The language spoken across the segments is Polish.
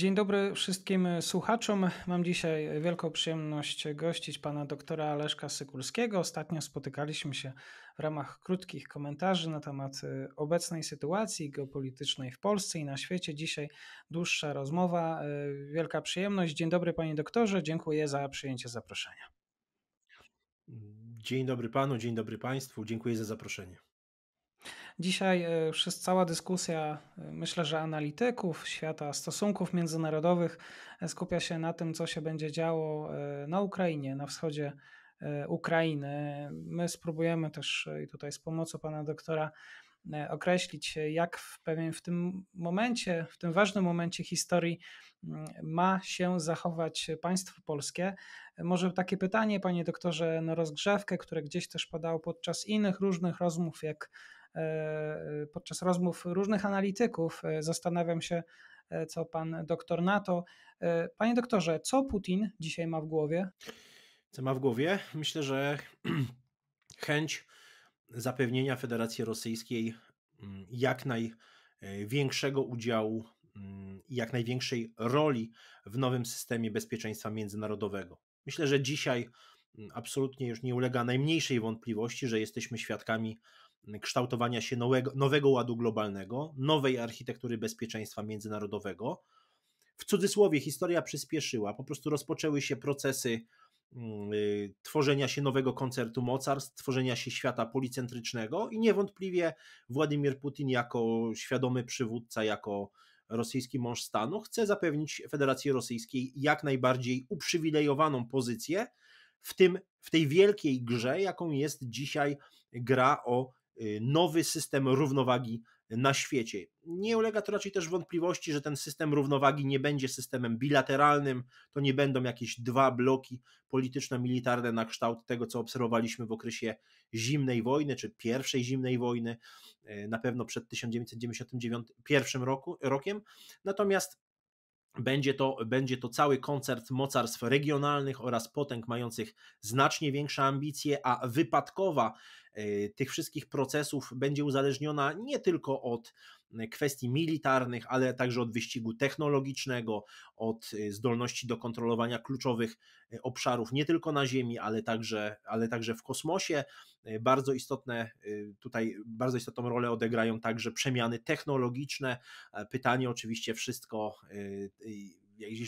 Dzień dobry wszystkim słuchaczom. Mam dzisiaj wielką przyjemność gościć pana doktora Leszka Sykulskiego. Ostatnio spotykaliśmy się w ramach krótkich komentarzy na temat y, obecnej sytuacji geopolitycznej w Polsce i na świecie. Dzisiaj dłuższa rozmowa. Y, wielka przyjemność. Dzień dobry panie doktorze. Dziękuję za przyjęcie zaproszenia. Dzień dobry panu, dzień dobry państwu. Dziękuję za zaproszenie. Dzisiaj e, przez cała dyskusja, e, myślę, że analityków świata stosunków międzynarodowych e, skupia się na tym, co się będzie działo na Ukrainie, na wschodzie Ukrainy. My spróbujemy też i tutaj z pomocą pana doktora określić, jak w pewien w tym momencie, w tym ważnym momencie historii mm, ma się zachować państwo polskie. Może takie pytanie, panie doktorze, na rozgrzewkę, które gdzieś też padało podczas innych różnych rozmów, jak E, e, podczas rozmów różnych analityków e, zastanawiam się, co pan doktor na to. Panie doktorze, co Putin dzisiaj ma w głowie? Co ma w głowie? Myślę, że chęć zapewnienia Federacji Rosyjskiej mm, jak największego udziału mm, i jak największej roli w nowym systemie bezpieczeństwa międzynarodowego. Myślę, że dzisiaj mm, absolutnie już nie ulega najmniejszej wątpliwości, że jesteśmy świadkami kształtowania się nowego, nowego ładu globalnego, nowej architektury bezpieczeństwa międzynarodowego. W cudzysłowie historia przyspieszyła, po prostu rozpoczęły się procesy mm, y, tworzenia się nowego koncertu mocarstw, tworzenia się świata policentrycznego i niewątpliwie Władimir Putin jako świadomy przywódca, jako rosyjski mąż stanu chce zapewnić Federacji Rosyjskiej jak najbardziej uprzywilejowaną pozycję w, tym, w tej wielkiej grze, jaką jest dzisiaj gra o Y, nowy system równowagi na świecie. Nie ulega to raczej też wątpliwości, że ten system równowagi nie będzie systemem bilateralnym, to nie będą jakieś dwa bloki polityczno-militarne na kształt tego, co obserwowaliśmy w okresie zimnej wojny, czy pierwszej zimnej wojny, y, na pewno przed 1991 roku, rokiem. Natomiast będzie to, będzie to cały koncert mocarstw regionalnych oraz potęg mających znacznie większe ambicje, a wypadkowa e, tych wszystkich procesów będzie uzależniona nie tylko od Y, kwestii militarnych, ale także od wyścigu technologicznego, od y, zdolności do kontrolowania kluczowych y, obszarów nie tylko na Ziemi, ale także, ale także w kosmosie. Bardzo istotne tutaj, bardzo istotną rolę odegrają także przemiany technologiczne. E, pytanie oczywiście wszystko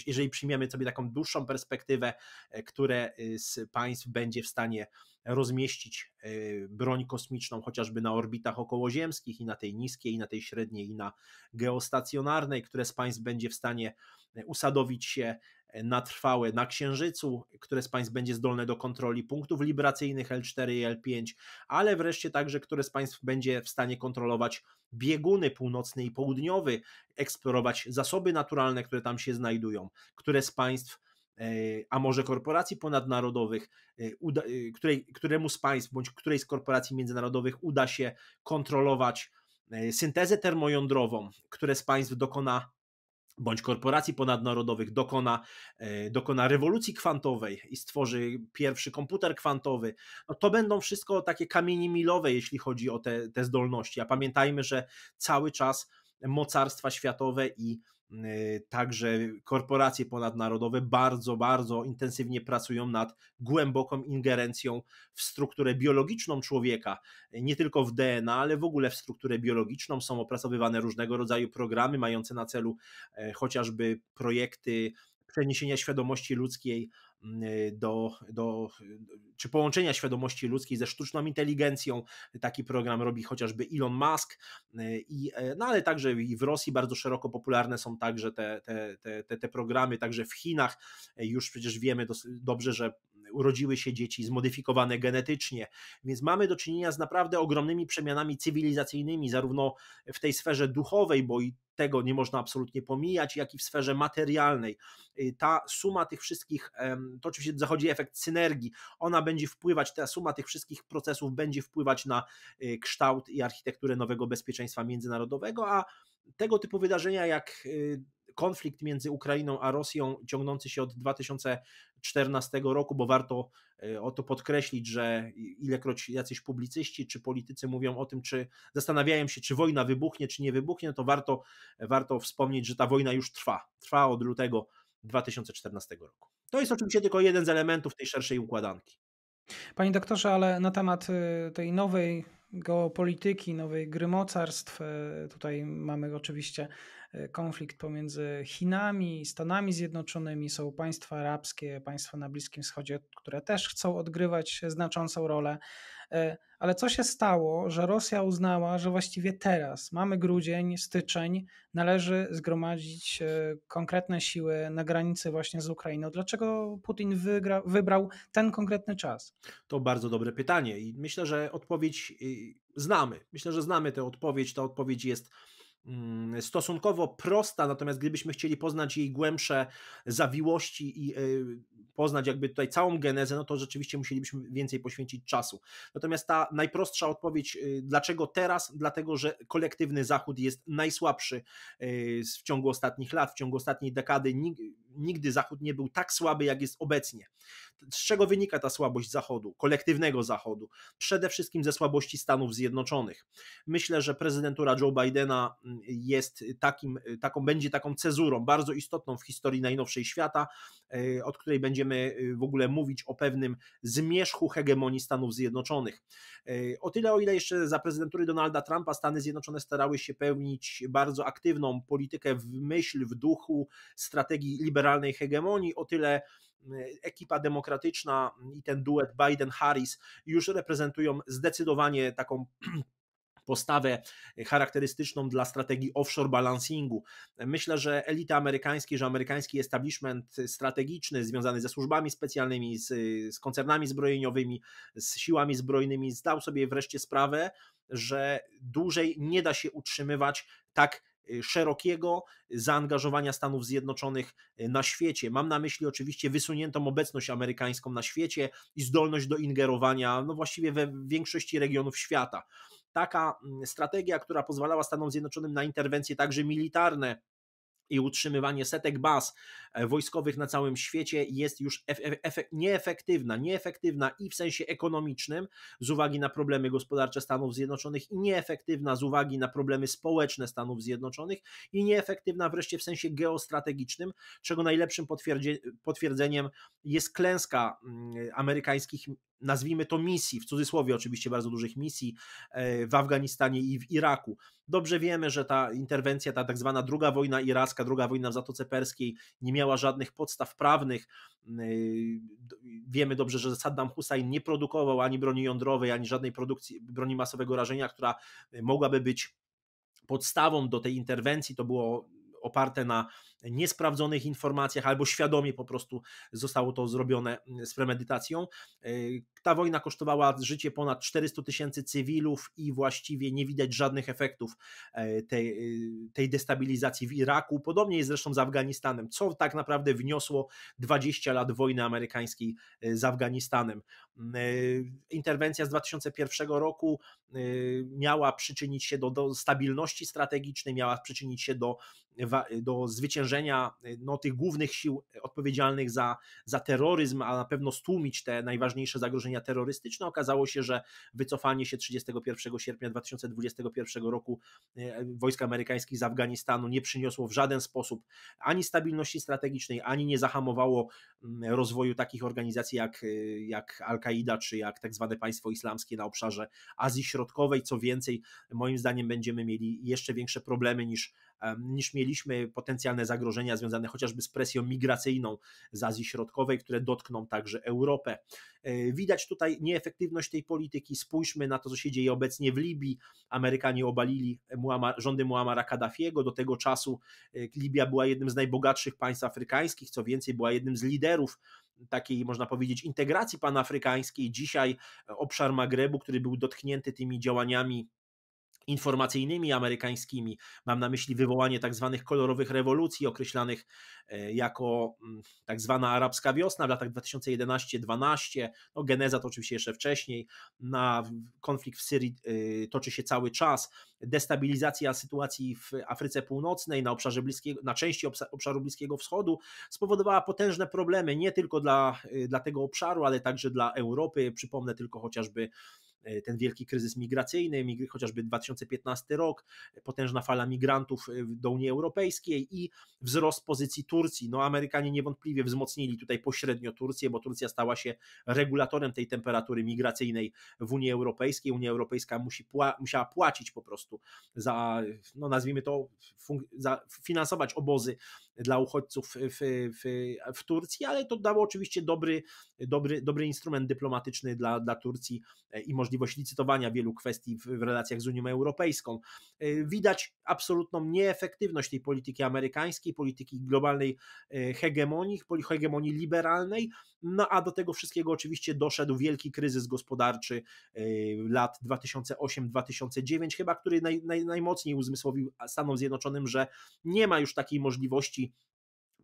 jeżeli przyjmiemy sobie taką dłuższą perspektywę, e, które z państw będzie w stanie rozmieścić e, broń kosmiczną chociażby na orbitach okołoziemskich i na tej niskiej, i na tej średniej, i na geostacjonarnej, które z państw będzie w stanie e, usadowić się e, na trwałe na Księżycu, które z państw będzie zdolne do kontroli punktów libracyjnych L4 i L5, ale wreszcie także, które z państw będzie w stanie kontrolować bieguny północny i południowy, eksplorować zasoby naturalne, które tam się znajdują, które z państw E, a może korporacji ponadnarodowych, e, uda, e, której, któremu z państw bądź której z korporacji międzynarodowych uda się kontrolować syntezę termojądrową, które z państw dokona bądź korporacji ponadnarodowych dokona, dokona rewolucji kwantowej i stworzy pierwszy komputer kwantowy, no to będą wszystko takie kamienie milowe, jeśli chodzi o te, te zdolności. A pamiętajmy, że cały czas mocarstwa światowe i Y, także korporacje ponadnarodowe bardzo, bardzo intensywnie pracują nad głęboką ingerencją w strukturę biologiczną człowieka, nie tylko w DNA, ale w ogóle w strukturę biologiczną. Są opracowywane różnego rodzaju programy mające na celu e, chociażby projekty przeniesienia świadomości ludzkiej Mm, y, do, do y, czy połączenia świadomości ludzkiej ze sztuczną inteligencją. Taki program robi chociażby Elon Musk, y, i, e, no ale także i w Rosji bardzo szeroko popularne są także te, te, te, te, te programy, także w Chinach już przecież wiemy dobrze, że urodziły się dzieci zmodyfikowane genetycznie, więc mamy do czynienia z naprawdę ogromnymi przemianami cywilizacyjnymi, zarówno w tej sferze duchowej, bo i tego nie można absolutnie pomijać, jak i w sferze materialnej. Y, ta suma tych wszystkich, to oczywiście zachodzi efekt synergii, ona będzie wpływać, ta suma tych wszystkich procesów będzie wpływać na y, kształt i architekturę nowego bezpieczeństwa międzynarodowego, a tego typu wydarzenia jak y, konflikt między Ukrainą a Rosją ciągnący się od 2014 roku, bo warto e, o to podkreślić, że ilekroć jacyś publicyści czy politycy mówią o tym, czy zastanawiają się, czy wojna wybuchnie, czy nie wybuchnie, to warto, e, warto wspomnieć, że ta wojna już trwa. Trwa od lutego 2014 roku. To jest oczywiście tylko jeden z elementów tej szerszej układanki. Panie doktorze, ale na temat e, tej nowej geopolityki, nowej gry mocarstw. Tutaj mamy oczywiście E, konflikt pomiędzy Chinami, i Stanami Zjednoczonymi, są państwa arabskie, państwa na Bliskim Wschodzie, które też chcą odgrywać znaczącą rolę. E, ale co się stało, że Rosja uznała, że właściwie teraz, mamy grudzień, styczeń, należy zgromadzić e, konkretne siły na granicy właśnie z Ukrainą? Dlaczego Putin wygra, wybrał ten konkretny czas? To bardzo dobre pytanie i myślę, że odpowiedź y, znamy. Myślę, że znamy tę odpowiedź. Ta odpowiedź jest Mm, stosunkowo prosta, natomiast gdybyśmy chcieli poznać jej głębsze zawiłości i e, poznać jakby tutaj całą genezę, no to rzeczywiście musielibyśmy więcej poświęcić czasu. Natomiast ta najprostsza odpowiedź, y, dlaczego teraz? Dlatego, że kolektywny Zachód jest najsłabszy y, w ciągu ostatnich lat, w ciągu ostatniej dekady. Nigdy Zachód nie był tak słaby, jak jest obecnie z czego wynika ta słabość Zachodu, kolektywnego Zachodu? Przede wszystkim ze słabości Stanów Zjednoczonych. Myślę, że prezydentura Joe Bidena mm, jest takim, y, taką, będzie taką cezurą, bardzo istotną w historii najnowszej świata, y, od której będziemy y, w ogóle mówić o pewnym zmierzchu hegemonii Stanów Zjednoczonych. O tyle, o ile jeszcze za prezydentury Donalda Trumpa Stany Zjednoczone starały się pełnić bardzo aktywną politykę w myśl, w duchu strategii liberalnej hegemonii, o tyle E, ekipa demokratyczna i ten duet Biden-Harris już reprezentują zdecydowanie taką postawę charakterystyczną dla strategii offshore balancingu. Myślę, że elita amerykańskie, że amerykański establishment strategiczny związany ze służbami specjalnymi, z, z koncernami zbrojeniowymi, z siłami zbrojnymi zdał sobie wreszcie sprawę, że dłużej nie da się utrzymywać tak Y, szerokiego zaangażowania Stanów Zjednoczonych y, na świecie. Mam na myśli oczywiście wysuniętą obecność amerykańską na świecie i zdolność do ingerowania no właściwie we większości regionów świata. Taka mm, strategia, która pozwalała Stanom Zjednoczonym na interwencje także militarne i utrzymywanie setek baz e, wojskowych na całym świecie jest już nieefektywna, nieefektywna i w sensie ekonomicznym z uwagi na problemy gospodarcze Stanów Zjednoczonych i nieefektywna z uwagi na problemy społeczne Stanów Zjednoczonych i nieefektywna wreszcie w sensie geostrategicznym, czego najlepszym potwierdzeniem jest klęska mm, amerykańskich nazwijmy to misji, w cudzysłowie oczywiście bardzo dużych misji e, w Afganistanie i w Iraku. Dobrze wiemy, że ta interwencja, ta tak zwana druga wojna iracka, druga wojna w Zatoce Perskiej nie miała żadnych podstaw prawnych. Mm, e, wiemy dobrze, że Saddam Hussein nie produkował ani broni jądrowej, ani żadnej produkcji broni masowego rażenia, która e, mogłaby być podstawą do tej interwencji. To było oparte na niesprawdzonych informacjach, albo świadomie po prostu zostało to zrobione mm, z premedytacją. E, ta wojna kosztowała życie ponad 400 tysięcy cywilów i właściwie nie widać żadnych efektów e, tej, e, tej destabilizacji w Iraku. Podobnie jest zresztą z Afganistanem, co tak naprawdę wniosło 20 lat wojny amerykańskiej z Afganistanem. Mm, interwencja z 2001 roku miała przyczynić się do, do stabilności strategicznej, miała przyczynić się do, do zwyciężenia uderzenia no, tych głównych sił odpowiedzialnych za, za terroryzm, a na pewno stłumić te najważniejsze zagrożenia terrorystyczne, okazało się, że wycofanie się 31 sierpnia 2021 roku e, wojsk amerykańskich z Afganistanu nie przyniosło w żaden sposób ani stabilności strategicznej, ani nie zahamowało mm, rozwoju takich organizacji jak, e, jak Al-Kaida czy jak tak zwane państwo islamskie na obszarze Azji Środkowej. Co więcej, moim zdaniem będziemy mieli jeszcze większe problemy niż niż mieliśmy potencjalne zagrożenia związane chociażby z presją migracyjną z Azji Środkowej, które dotkną także Europę. E, widać tutaj nieefektywność tej polityki. Spójrzmy na to, co się dzieje obecnie w Libii. Amerykanie obalili rządy Muammara Kaddafiego. Do tego czasu e, Libia była jednym z najbogatszych państw afrykańskich, co więcej, była jednym z liderów takiej, można powiedzieć, integracji panafrykańskiej. Dzisiaj e, obszar Magrebu, który był dotknięty tymi działaniami informacyjnymi amerykańskimi. Mam na myśli wywołanie tak zwanych kolorowych rewolucji, określanych e, jako mm, tak zwana arabska wiosna w latach 2011-12. No, geneza to oczywiście jeszcze wcześniej. Na konflikt w Syrii e, toczy się cały czas. Destabilizacja sytuacji w Afryce Północnej, na, obszarze bliskiego, na części obszaru Bliskiego Wschodu spowodowała potężne problemy nie tylko dla, e, dla tego obszaru, ale także dla Europy. Przypomnę tylko chociażby E, ten wielki kryzys migracyjny, chociażby 2015 rok, potężna fala migrantów e, do Unii Europejskiej i wzrost pozycji Turcji. No Amerykanie niewątpliwie wzmocnili tutaj pośrednio Turcję, bo Turcja stała się regulatorem tej temperatury migracyjnej w Unii Europejskiej. Unia Europejska musi pła musiała płacić po prostu za, no nazwijmy to, za finansować obozy dla uchodźców w, w, w Turcji, ale to dało oczywiście dobry, dobry, dobry instrument dyplomatyczny dla, dla Turcji e, i możliwość licytowania wielu kwestii w, w relacjach z Unią Europejską. E, widać absolutną nieefektywność tej polityki amerykańskiej, polityki globalnej e, hegemonii, hegemonii liberalnej, no a do tego wszystkiego oczywiście doszedł wielki kryzys gospodarczy lat 2008-2009, chyba który naj, naj, najmocniej uzmysłowił Stanom Zjednoczonym, że nie ma już takiej możliwości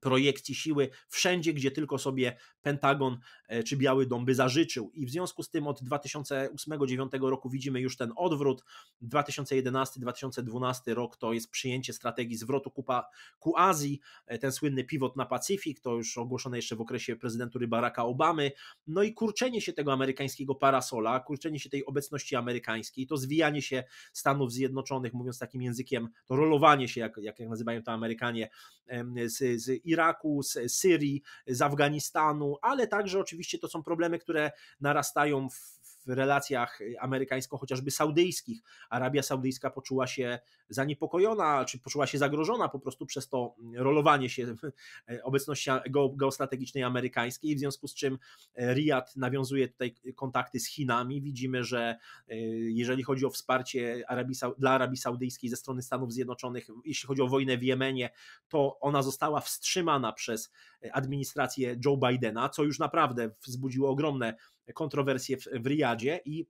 projekcji siły wszędzie, gdzie tylko sobie Pentagon E, czy Biały Dom by zażyczył. I w związku z tym od 2008-2009 roku widzimy już ten odwrót. 2011-2012 rok to jest przyjęcie strategii zwrotu kupa ku Azji, e, ten słynny pivot na Pacyfik, to już ogłoszone jeszcze w okresie prezydentury Baracka Obamy. No i kurczenie się tego amerykańskiego parasola, kurczenie się tej obecności amerykańskiej, to zwijanie się Stanów Zjednoczonych, mówiąc takim językiem, to rolowanie się, jak, jak nazywają to Amerykanie, z, z Iraku, z Syrii, z Afganistanu, ale także oczywiście Oczywiście to są problemy, które narastają w w relacjach y, amerykańsko chociażby saudyjskich. Arabia Saudyjska poczuła się zaniepokojona, czy poczuła się zagrożona po prostu przez to mm, rolowanie się e, obecności geostrategicznej amerykańskiej, w związku z czym e, Riyad nawiązuje tutaj y, kontakty z Chinami. Widzimy, że e, jeżeli chodzi o wsparcie Arabii, dla Arabii Saudyjskiej ze strony Stanów Zjednoczonych, jeśli chodzi o wojnę w Jemenie, to ona została wstrzymana przez administrację Joe Bidena, co już naprawdę wzbudziło ogromne kontrowersje w, w Riyadzie i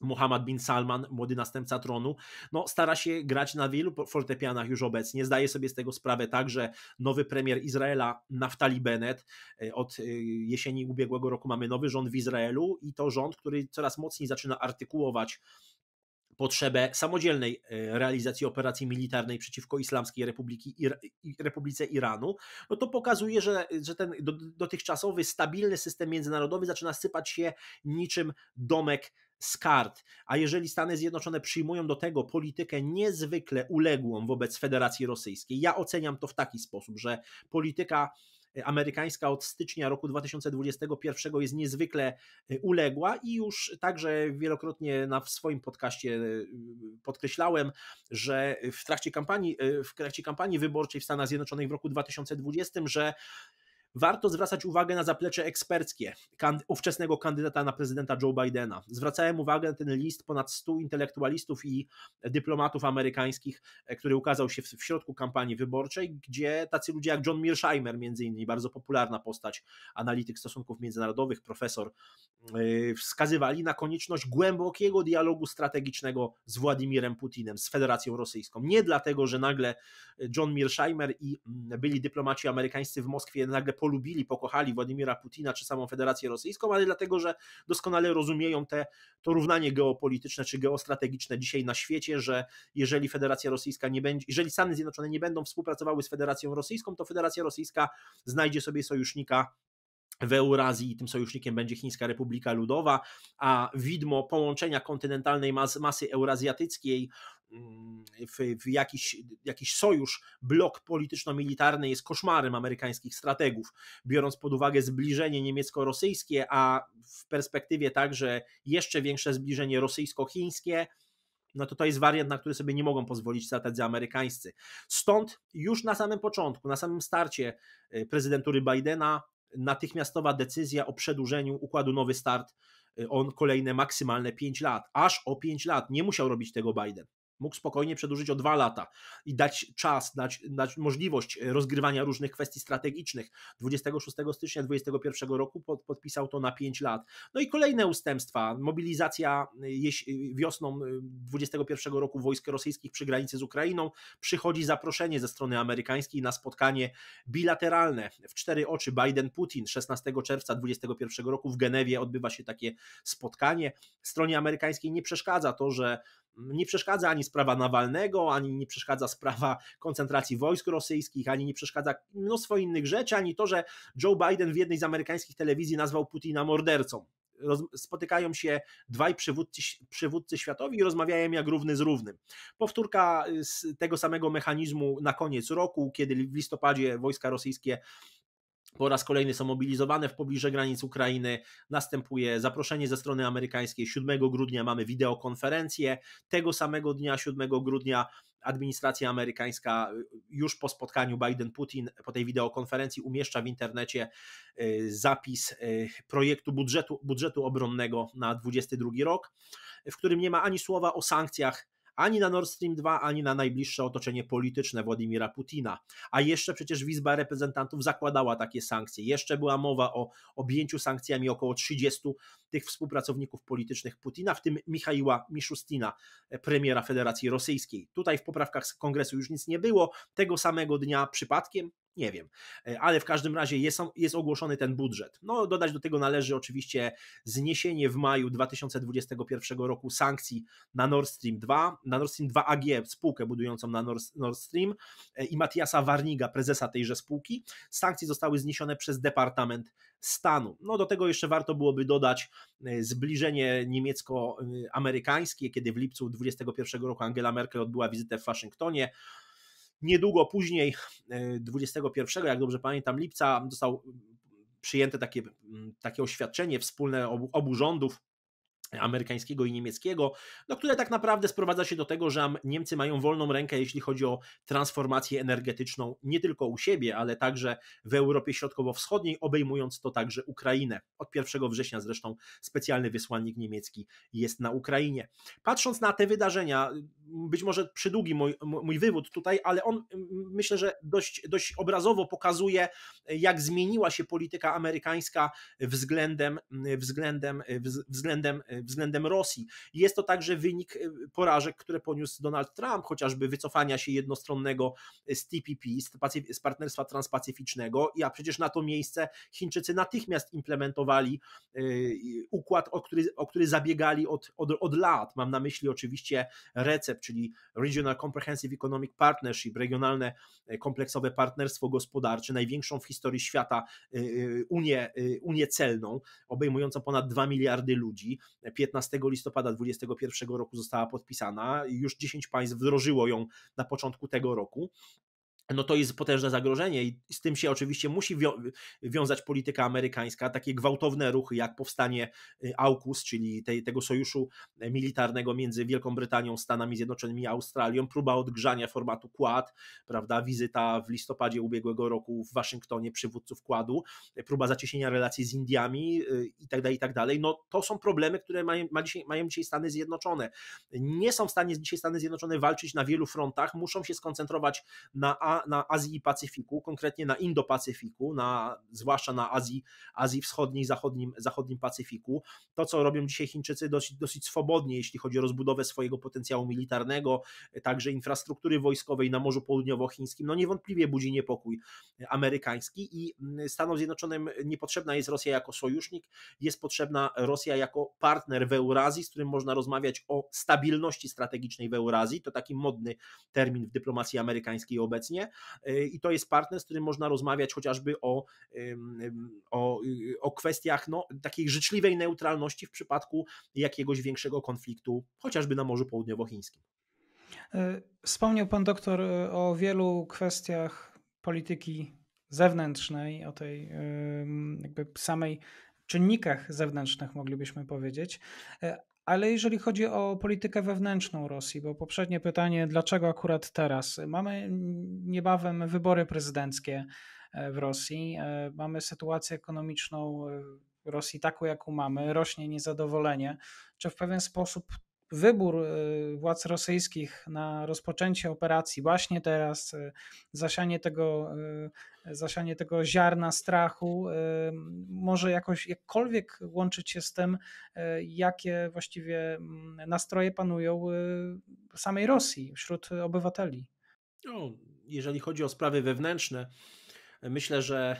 Mohammed bin Salman, młody następca tronu, no, stara się grać na wielu fortepianach już obecnie. Zdaje sobie z tego sprawę także nowy premier Izraela Naftali Bennett. E, od e, jesieni ubiegłego roku mamy nowy rząd w Izraelu i to rząd, który coraz mocniej zaczyna artykułować potrzebę samodzielnej e, realizacji operacji militarnej przeciwko Islamskiej Republiki, Republice Iranu, no to pokazuje, że, że ten dotychczasowy stabilny system międzynarodowy zaczyna sypać się niczym domek z kart. A jeżeli Stany Zjednoczone przyjmują do tego politykę niezwykle uległą wobec Federacji Rosyjskiej, ja oceniam to w taki sposób, że polityka amerykańska od stycznia roku 2021 jest niezwykle y, uległa i już także wielokrotnie na, w swoim podcaście y, podkreślałem, że w trakcie kampanii, y, w trakcie kampanii wyborczej w Stanach Zjednoczonych w roku 2020, że warto zwracać uwagę na zaplecze eksperckie ówczesnego kandydata na prezydenta Joe Bidena. Zwracałem uwagę na ten list ponad 100 intelektualistów i dyplomatów amerykańskich, e, który ukazał się w środku kampanii wyborczej, gdzie tacy ludzie jak John Mearsheimer, między innymi bardzo popularna postać, analityk stosunków międzynarodowych, profesor, e, wskazywali na konieczność głębokiego dialogu strategicznego z Władimirem Putinem, z Federacją Rosyjską. Nie dlatego, że nagle John Mearsheimer i mm, byli dyplomaci amerykańscy w Moskwie nagle polubili, pokochali Władimira Putina czy samą Federację Rosyjską, ale dlatego, że doskonale rozumieją te, to równanie geopolityczne czy geostrategiczne dzisiaj na świecie, że jeżeli Federacja Rosyjska nie będzie, jeżeli Stany Zjednoczone nie będą współpracowały z Federacją Rosyjską, to Federacja Rosyjska znajdzie sobie sojusznika w Eurazji i tym sojusznikiem będzie Chińska Republika Ludowa, a widmo połączenia kontynentalnej mas- masy eurazjatyckiej Mm, w, w jakiś, jakiś sojusz, blok polityczno-militarny jest koszmarem amerykańskich strategów, biorąc pod uwagę zbliżenie niemiecko-rosyjskie, a w perspektywie także jeszcze większe zbliżenie rosyjsko-chińskie no to to jest wariant, na który sobie nie mogą pozwolić strategi amerykańscy. Stąd już na samym początku, na samym starcie y, prezydentury Bidena natychmiastowa decyzja o przedłużeniu układu Nowy Start y, on kolejne maksymalne 5 lat, aż o 5 lat. Nie musiał robić tego Biden mógł spokojnie przedłużyć o dwa lata i dać czas, dać, dać możliwość e, rozgrywania różnych kwestii strategicznych. 26 stycznia 2021 roku pod, podpisał to na 5 lat. No i kolejne ustępstwa, mobilizacja e, jeś, e, wiosną 2021 roku wojsk rosyjskich przy granicy z Ukrainą, przychodzi zaproszenie ze strony amerykańskiej na spotkanie bilateralne w cztery oczy Biden-Putin 16 czerwca 2021 roku w Genewie odbywa się takie spotkanie. Stronie amerykańskiej nie przeszkadza to, że nie przeszkadza ani sprawa Nawalnego, ani nie przeszkadza sprawa koncentracji wojsk rosyjskich, ani nie przeszkadza mnóstwo innych rzeczy, ani to, że Joe Biden w jednej z amerykańskich telewizji nazwał Putina mordercą. Roz, spotykają się dwaj przywódcy, przywódcy światowi i rozmawiają jak równy z równym. Powtórka y, z tego samego mechanizmu na koniec roku, kiedy w listopadzie wojska rosyjskie po raz kolejny są mobilizowane w pobliżu granic Ukrainy. Następuje zaproszenie ze strony amerykańskiej. 7 grudnia mamy wideokonferencję. Tego samego dnia, 7 grudnia, administracja amerykańska y, już po spotkaniu Biden-Putin, po tej wideokonferencji, umieszcza w internecie y, zapis y, projektu budżetu, budżetu obronnego na 22 rok, w którym nie ma ani słowa o sankcjach ani na Nord Stream 2, ani na najbliższe otoczenie polityczne Władimira Putina. A jeszcze przecież Izba Reprezentantów zakładała takie sankcje. Jeszcze była mowa o objęciu sankcjami około 30 tych współpracowników politycznych Putina, w tym Michaiła Miszustina, premiera Federacji Rosyjskiej. Tutaj w poprawkach z kongresu już nic nie było. Tego samego dnia przypadkiem nie wiem, e, ale w każdym razie jest, jest ogłoszony ten budżet. No, dodać do tego należy oczywiście zniesienie w maju 2021 roku sankcji na Nord Stream 2, na Nord Stream 2 AG, spółkę budującą na Nord Stream e, i Matiasa Warniga, prezesa tejże spółki. Sankcje zostały zniesione przez Departament Stanu. No, do tego jeszcze warto byłoby dodać e, zbliżenie niemiecko-amerykańskie, y, kiedy w lipcu 2021 roku Angela Merkel odbyła wizytę w Waszyngtonie. Niedługo później, 21, e, jak dobrze pamiętam, lipca, został przyjęte takie, takie oświadczenie wspólne obu, obu rządów amerykańskiego i niemieckiego, no, które tak naprawdę sprowadza się do tego, że Niemcy mają wolną rękę, jeśli chodzi o transformację energetyczną nie tylko u siebie, ale także w Europie Środkowo-Wschodniej, obejmując to także Ukrainę. Od 1 września zresztą specjalny wysłannik niemiecki jest na Ukrainie. Patrząc na te wydarzenia, być może przydługi mój, mój wywód tutaj, ale on myślę, że dość, dość obrazowo pokazuje, jak zmieniła się polityka amerykańska względem, względem, względem względem Rosji. Jest to także wynik e, porażek, które poniósł Donald Trump, chociażby wycofania się jednostronnego z TPP, z Partnerstwa Transpacyficznego, a przecież na to miejsce Chińczycy natychmiast implementowali e, układ, o który, o który zabiegali od, od, od lat. Mam na myśli oczywiście RECEP, czyli Regional Comprehensive Economic Partnership, regionalne e, kompleksowe partnerstwo gospodarcze, największą w historii świata Unię, Unię celną, obejmującą ponad 2 miliardy ludzi. 15 listopada 2021 roku została podpisana. Już 10 państw wdrożyło ją na początku tego roku no to jest potężne zagrożenie i z tym się oczywiście musi wiązać polityka amerykańska. Takie gwałtowne ruchy jak powstanie y, AUKUS, czyli tej, tego sojuszu e, militarnego między Wielką Brytanią, Stanami Zjednoczonymi i Australią, próba odgrzania formatu Quad, prawda, wizyta w listopadzie ubiegłego roku w Waszyngtonie przywódców Quadu, e, próba zacieśnienia relacji z Indiami itd., y, itd. Tak tak no to są problemy, które mają, ma dzisiaj, mają dzisiaj Stany Zjednoczone. Nie są w stanie dzisiaj Stany Zjednoczone walczyć na wielu frontach, muszą się skoncentrować na na, Azji i Pacyfiku, konkretnie na Indo-Pacyfiku, na, zwłaszcza na Azji, Azji Wschodniej, zachodnim, zachodnim Pacyfiku. To, co robią dzisiaj Chińczycy dosyć, dosyć swobodnie, jeśli chodzi o rozbudowę swojego potencjału militarnego, także infrastruktury wojskowej na Morzu Południowochińskim, no niewątpliwie budzi niepokój amerykański i mm, Stanom Zjednoczonym niepotrzebna jest Rosja jako sojusznik, jest potrzebna Rosja jako partner w Eurazji, z którym można rozmawiać o stabilności strategicznej w Eurazji. To taki modny termin w dyplomacji amerykańskiej obecnie E, i to jest partner, z którym można rozmawiać chociażby o, o, y, y, o kwestiach no, takiej życzliwej neutralności w przypadku jakiegoś większego konfliktu, chociażby na Morzu Południowochińskim. E, wspomniał pan doktor e, o wielu kwestiach polityki zewnętrznej, o tej jakby samej czynnikach zewnętrznych moglibyśmy powiedzieć, ale jeżeli chodzi o politykę wewnętrzną Rosji, bo poprzednie pytanie, dlaczego akurat teraz? Mamy niebawem wybory prezydenckie e, w Rosji, e, mamy sytuację ekonomiczną e, Rosji taką, jaką mamy, rośnie niezadowolenie. Czy w pewien sposób wybór y, władz rosyjskich na rozpoczęcie operacji właśnie teraz, y, zasianie tego, y, zasianie tego ziarna strachu może jakoś jakkolwiek łączyć się z tym, jakie właściwie mm, nastroje panują samej Rosji wśród obywateli. No, jeżeli chodzi o sprawy wewnętrzne, myślę, że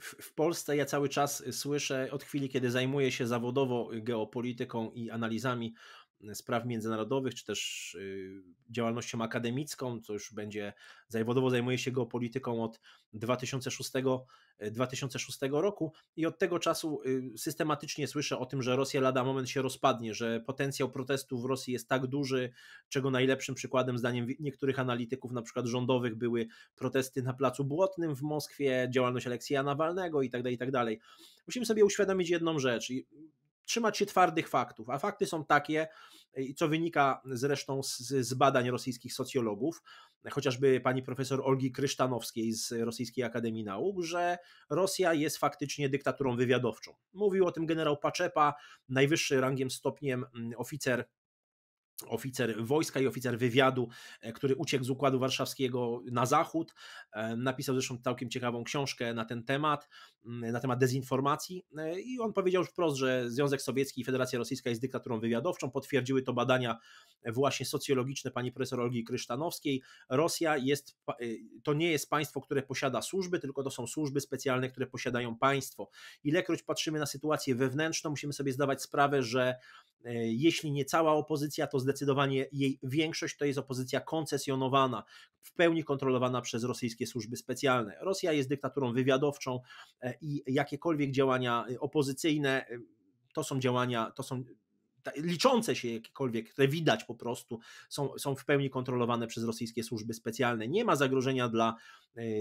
w Polsce ja cały czas słyszę od chwili, kiedy zajmuję się zawodowo geopolityką i analizami spraw międzynarodowych, czy też y, działalnością akademicką, co już będzie zawodowo zajmuje się geopolityką od 2006, 2006 y, roku i od tego czasu y, systematycznie słyszę o tym, że Rosja lada moment się rozpadnie, że potencjał protestu w Rosji jest tak duży, czego najlepszym przykładem zdaniem niektórych analityków, na przykład rządowych, były protesty na Placu Błotnym w Moskwie, działalność Aleksja Nawalnego itd., tak itd. Tak Musimy sobie uświadomić jedną rzecz trzymać się twardych faktów, a fakty są takie, e, i co wynika zresztą z, z badań rosyjskich socjologów, chociażby pani profesor Olgi Krysztanowskiej z Rosyjskiej Akademii Nauk, że Rosja jest faktycznie dyktaturą wywiadowczą. Mówił o tym generał Paczepa, najwyższy rangiem stopniem oficer oficer wojska i oficer wywiadu, e, który uciekł z Układu Warszawskiego na zachód. E, napisał zresztą całkiem ciekawą książkę na ten temat, mm, na temat dezinformacji e, i on powiedział wprost, że Związek Sowiecki i Federacja Rosyjska jest dyktaturą wywiadowczą. Potwierdziły to badania właśnie socjologiczne pani profesor Olgi Krysztanowskiej. Rosja jest, to nie jest państwo, które posiada służby, tylko to są służby specjalne, które posiadają państwo. Ilekroć patrzymy na sytuację wewnętrzną, musimy sobie zdawać sprawę, że jeśli nie cała opozycja, to zdecydowanie jej większość to jest opozycja koncesjonowana, w pełni kontrolowana przez rosyjskie służby specjalne. Rosja jest dyktaturą wywiadowczą e, i jakiekolwiek działania e, opozycyjne e, to są działania, to są liczące się jakiekolwiek, które widać po prostu, są, są w pełni kontrolowane przez rosyjskie służby specjalne. Nie ma zagrożenia dla,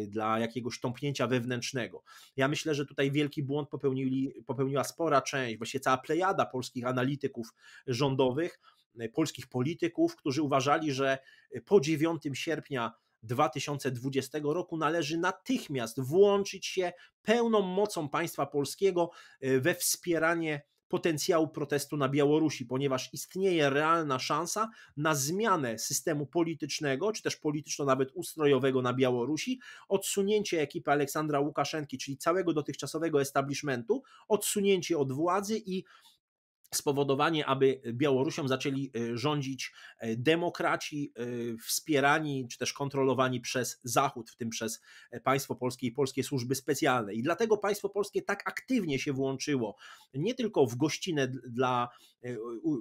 dla jakiegoś tąpnięcia wewnętrznego. Ja myślę, że tutaj wielki błąd popełnili, popełniła spora część, właściwie cała plejada polskich analityków rządowych, E, polskich polityków, którzy uważali, że e, po 9 sierpnia 2020 roku należy natychmiast włączyć się pełną mocą państwa polskiego e, we wspieranie potencjału protestu na Białorusi, ponieważ istnieje realna szansa na zmianę systemu politycznego, czy też polityczno nawet ustrojowego na Białorusi, odsunięcie ekipy Aleksandra Łukaszenki, czyli całego dotychczasowego establishmentu, odsunięcie od władzy i spowodowanie, aby Białorusią zaczęli e, rządzić e, demokraci e, wspierani czy też kontrolowani przez Zachód, w tym przez państwo polskie i polskie służby specjalne. I dlatego państwo polskie tak aktywnie się włączyło nie tylko w gościnę dla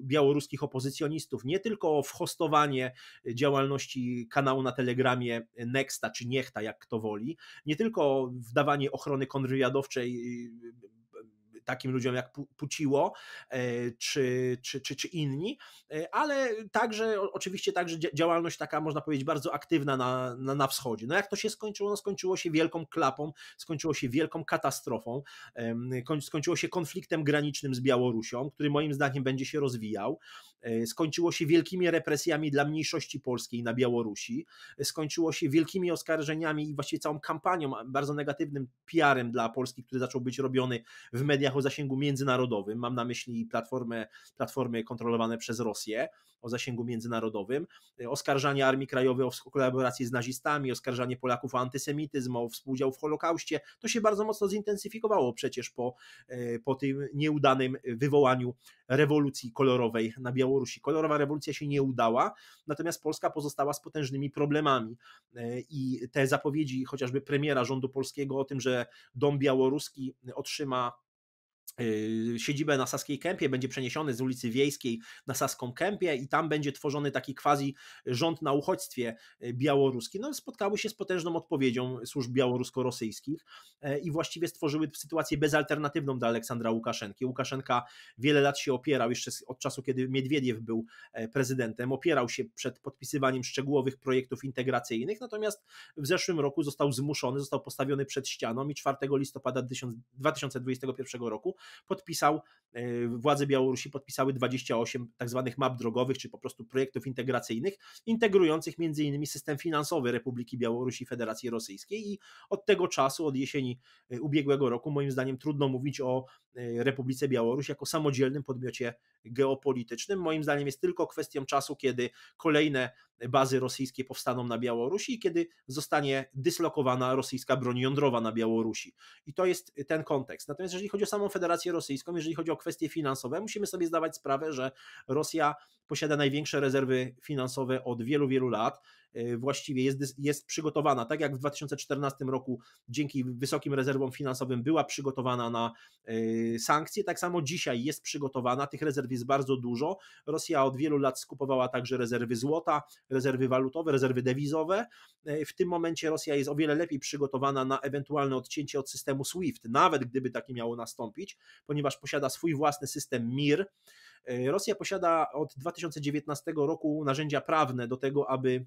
białoruskich opozycjonistów, nie tylko w hostowanie działalności kanału na Telegramie Nexta czy Niechta, jak kto woli, nie tylko w dawanie ochrony kontrwywiadowczej takim ludziom jak Puciło e, czy, czy, czy, czy inni, e, ale także oczywiście także działalność taka, można powiedzieć, bardzo aktywna na, na, na wschodzie. No jak to się skończyło? No skończyło się wielką klapą, skończyło się wielką katastrofą, skończyło się konfliktem granicznym z Białorusią, który moim zdaniem będzie się rozwijał, e, skończyło się wielkimi represjami dla mniejszości polskiej na Białorusi, skończyło się wielkimi oskarżeniami i właściwie całą kampanią, bardzo negatywnym PR-em dla Polski, który zaczął być robiony w mediach o zasięgu międzynarodowym, mam na myśli platformy, platformy kontrolowane przez Rosję o zasięgu międzynarodowym, oskarżanie Armii Krajowej o kolaborację z nazistami, oskarżanie Polaków o antysemityzm, o współudział w Holokauście, to się bardzo mocno zintensyfikowało przecież po, e, po tym nieudanym wywołaniu rewolucji kolorowej na Białorusi. Kolorowa rewolucja się nie udała, natomiast Polska pozostała z potężnymi problemami e, i te zapowiedzi chociażby premiera rządu polskiego o tym, że dom białoruski otrzyma Y, siedzibę na Saskiej Kępie, będzie przeniesiony z ulicy Wiejskiej na Saską Kępie i tam będzie tworzony taki quasi rząd na uchodźstwie y, białoruski. No, spotkały się z potężną odpowiedzią służb białorusko-rosyjskich y, i właściwie stworzyły sytuację bezalternatywną dla Aleksandra Łukaszenki. Łukaszenka wiele lat się opierał, jeszcze od czasu, kiedy Miedwiediew był e, prezydentem, opierał się przed podpisywaniem szczegółowych projektów integracyjnych, natomiast w zeszłym roku został zmuszony, został postawiony przed ścianą i 4 listopada 2021 roku podpisał, e, władze Białorusi podpisały 28 tak zwanych map drogowych, czy po prostu projektów integracyjnych, integrujących m.in. system finansowy Republiki Białorusi i Federacji Rosyjskiej. I od tego czasu, od jesieni e, ubiegłego roku, moim zdaniem trudno mówić o e, Republice Białorusi jako samodzielnym podmiocie geopolitycznym. Moim zdaniem jest tylko kwestią czasu, kiedy kolejne bazy rosyjskie powstaną na Białorusi i kiedy zostanie dyslokowana rosyjska broń jądrowa na Białorusi. I to jest ten kontekst. Natomiast jeżeli chodzi o samą Federację Rosyjską, jeżeli chodzi o kwestie finansowe, musimy sobie zdawać sprawę, że Rosja posiada największe rezerwy finansowe od wielu, wielu lat. Y, właściwie jest, jest przygotowana, tak jak w 2014 roku dzięki wysokim rezerwom finansowym była przygotowana na y, sankcje, tak samo dzisiaj jest przygotowana, tych rezerw jest bardzo dużo. Rosja od wielu lat skupowała także rezerwy złota, rezerwy walutowe, rezerwy dewizowe. Y, w tym momencie Rosja jest o wiele lepiej przygotowana na ewentualne odcięcie od systemu SWIFT, nawet gdyby takie miało nastąpić, ponieważ posiada swój własny system MIR. Rosja posiada od 2019 roku narzędzia prawne do tego, aby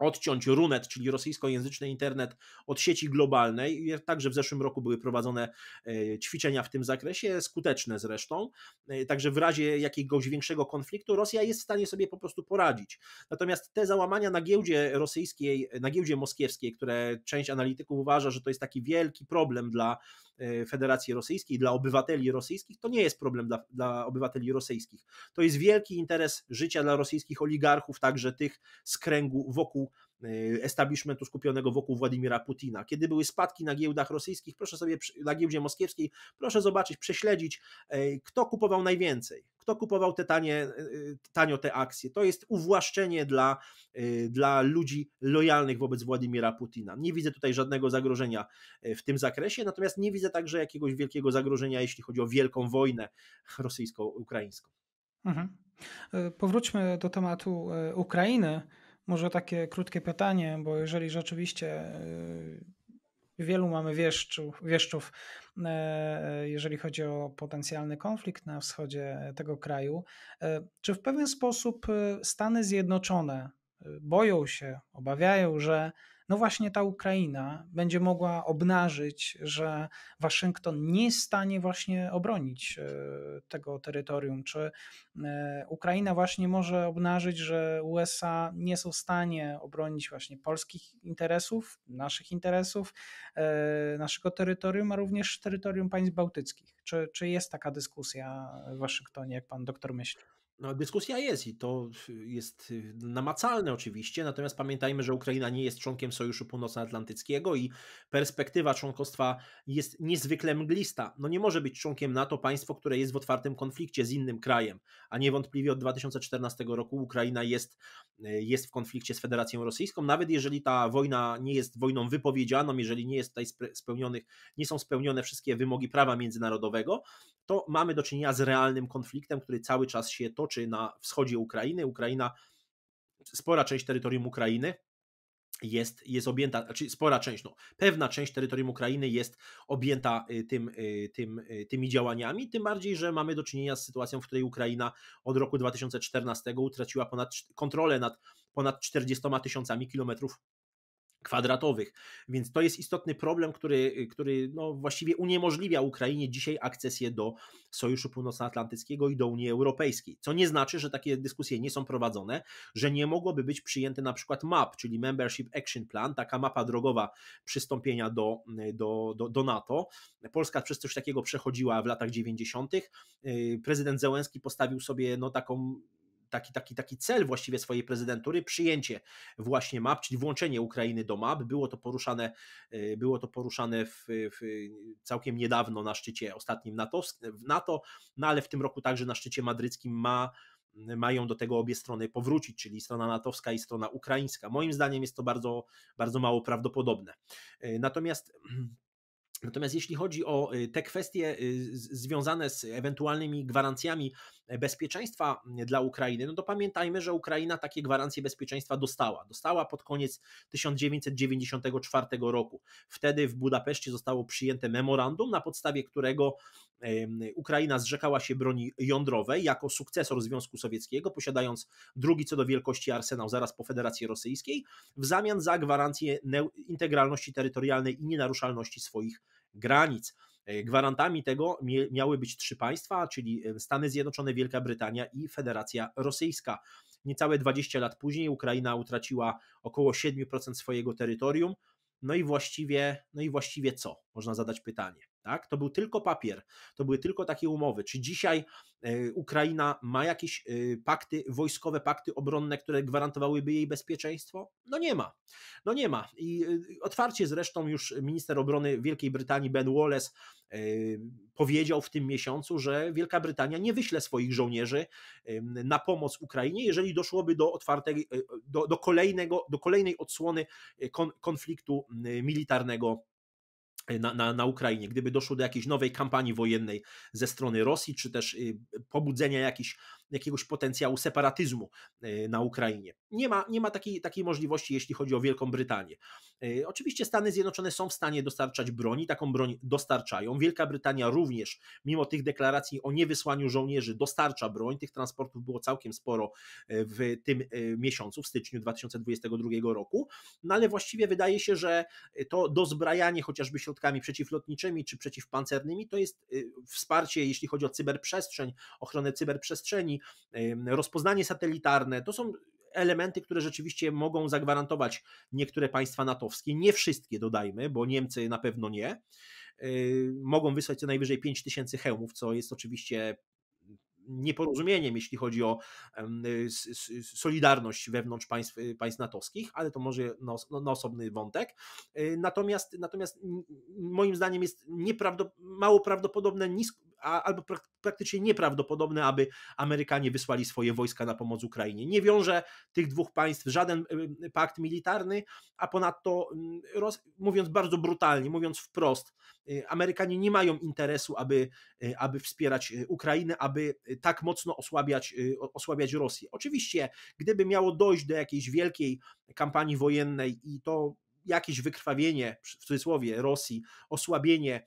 odciąć runet, czyli rosyjskojęzyczny internet od sieci globalnej. Także w zeszłym roku były prowadzone e, ćwiczenia w tym zakresie, skuteczne zresztą. E, także w razie jakiegoś większego konfliktu Rosja jest w stanie sobie po prostu poradzić. Natomiast te załamania na giełdzie rosyjskiej, na giełdzie moskiewskiej, które część analityków uważa, że to jest taki wielki problem dla E, Federacji Rosyjskiej, dla obywateli rosyjskich, to nie jest problem dla, dla obywateli rosyjskich. To jest wielki interes życia dla rosyjskich oligarchów, także tych z kręgu wokół E, establishmentu skupionego wokół Władimira Putina. Kiedy były spadki na giełdach rosyjskich, proszę sobie na giełdzie moskiewskiej, proszę zobaczyć, prześledzić, e, kto kupował najwięcej kto kupował te tanie, e, tanio te akcje. To jest uwłaszczenie dla, dla ludzi lojalnych wobec Władimira Putina. Nie widzę tutaj żadnego zagrożenia w tym zakresie, natomiast nie widzę także jakiegoś wielkiego zagrożenia, jeśli chodzi o wielką wojnę rosyjsko-ukraińską. Mhm. Powróćmy do tematu Ukrainy. Może takie krótkie pytanie, bo jeżeli rzeczywiście y, wielu mamy wieszczów, wieszczów y, jeżeli chodzi o potencjalny konflikt na wschodzie tego kraju, y, czy w pewien sposób Stany Zjednoczone boją się, obawiają, że no właśnie ta Ukraina będzie mogła obnażyć, że Waszyngton nie jest w stanie właśnie obronić e, tego terytorium, czy e, Ukraina właśnie może obnażyć, że USA nie są w stanie obronić właśnie polskich interesów, naszych interesów, e, naszego terytorium, a również terytorium państw bałtyckich. Czy, czy jest taka dyskusja w Waszyngtonie, jak pan doktor myśli? No, dyskusja jest i to jest y, namacalne oczywiście, natomiast pamiętajmy, że Ukraina nie jest członkiem Sojuszu Północnoatlantyckiego i perspektywa członkostwa jest niezwykle mglista. No nie może być członkiem NATO państwo, które jest w otwartym konflikcie z innym krajem, a niewątpliwie od 2014 roku Ukraina jest, y, jest w konflikcie z Federacją Rosyjską, nawet jeżeli ta wojna nie jest wojną wypowiedzianą, jeżeli nie jest tutaj spełnionych, nie są spełnione wszystkie wymogi prawa międzynarodowego, to mamy do czynienia z realnym konfliktem, który cały czas się toczy czy na wschodzie Ukrainy. Ukraina, spora część terytorium Ukrainy jest, jest objęta, znaczy spora część, no, pewna część terytorium Ukrainy jest objęta y, tym, y, tym, y, tymi działaniami, tym bardziej, że mamy do czynienia z sytuacją, w której Ukraina od roku 2014 utraciła ponad kontrolę nad ponad 40 tysiącami kilometrów kwadratowych. Więc to jest istotny problem, który, który no właściwie uniemożliwia Ukrainie dzisiaj akcesję do Sojuszu Północnoatlantyckiego i do Unii Europejskiej. Co nie znaczy, że takie dyskusje nie są prowadzone, że nie mogłoby być przyjęte na przykład MAP, czyli Membership Action Plan, taka mapa drogowa przystąpienia do, do, do, do NATO. Polska przez coś takiego przechodziła w latach 90. Yy, prezydent Zełenski postawił sobie no, taką taki, taki, taki cel właściwie swojej prezydentury, przyjęcie właśnie map, czyli włączenie Ukrainy do map. Było to poruszane, y, było to poruszane w, w całkiem niedawno na szczycie ostatnim NATO, NATO, no ale w tym roku także na szczycie madryckim ma mają do tego obie strony powrócić, czyli strona natowska i strona ukraińska. Moim zdaniem jest to bardzo, bardzo mało prawdopodobne. Y, natomiast Natomiast jeśli chodzi o y, te kwestie związane z ewentualnymi gwarancjami bezpieczeństwa mm, dla Ukrainy, no to pamiętajmy, że Ukraina takie gwarancje bezpieczeństwa dostała. Dostała pod koniec 1994 roku. Wtedy w Budapeszcie zostało przyjęte memorandum, na podstawie którego Ukraina zrzekała się broni jądrowej jako sukcesor Związku Sowieckiego, posiadając drugi co do wielkości arsenał zaraz po Federacji Rosyjskiej, w zamian za gwarancję integralności terytorialnej i nienaruszalności swoich granic. E, gwarantami tego miały być trzy państwa, czyli e, Stany Zjednoczone, Wielka Brytania i Federacja Rosyjska. Niecałe 20 lat później Ukraina utraciła około 7% swojego terytorium. No i właściwie, no i właściwie co? Można zadać pytanie. Tak? To był tylko papier, to były tylko takie umowy. Czy dzisiaj e, Ukraina ma jakieś e, pakty wojskowe, pakty obronne, które gwarantowałyby jej bezpieczeństwo? No nie ma. No nie ma. I e, otwarcie zresztą już minister obrony Wielkiej Brytanii Ben Wallace powiedział w tym miesiącu, że Wielka Brytania nie wyśle swoich żołnierzy na pomoc Ukrainie, jeżeli doszłoby do otwartej, do, do kolejnego, do kolejnej odsłony konfliktu militarnego Y, na, na, na, Ukrainie, gdyby doszło do jakiejś nowej kampanii wojennej ze strony Rosji, czy też y, pobudzenia jakichś jakiegoś potencjału separatyzmu e, na Ukrainie. Nie ma, nie ma takiej, takiej możliwości, jeśli chodzi o Wielką Brytanię. E, oczywiście Stany Zjednoczone są w stanie dostarczać broni, taką broń dostarczają. Wielka Brytania również, mimo tych deklaracji o niewysłaniu żołnierzy, dostarcza broń. Tych transportów było całkiem sporo e, w tym miesiącu, w styczniu 2022 roku. No ale właściwie wydaje się, że to dozbrajanie chociażby środkami przeciwlotniczymi czy przeciwpancernymi to jest wsparcie, jeśli chodzi o cyberprzestrzeń, ochronę cyberprzestrzeni, rozpoznanie satelitarne. To są elementy, które rzeczywiście mogą zagwarantować niektóre państwa natowskie, nie wszystkie dodajmy, bo Niemcy na pewno nie. E, mogą wysłać co najwyżej 5000 hełmów, co jest oczywiście nieporozumieniem, jeśli chodzi o solidarność wewnątrz państw, e, państw natowskich, ale to może na, na osobny wątek. E, natomiast, natomiast moim zdaniem jest nieprawdo, mało prawdopodobne, nisko, albo praktycznie nieprawdopodobne, aby Amerykanie wysłali swoje wojska na pomoc Ukrainie. Nie wiąże tych dwóch państw żaden y, y, pakt militarny, a ponadto, mm, mówiąc bardzo brutalnie, mówiąc wprost, y, Amerykanie nie mają interesu, aby, aby wspierać Ukrainę, aby tak mocno osłabiać, osłabiać Rosję. Oczywiście, gdyby miało dojść do jakiejś wielkiej kampanii wojennej i to jakieś wykrwawienie, w cudzysłowie, Rosji, osłabienie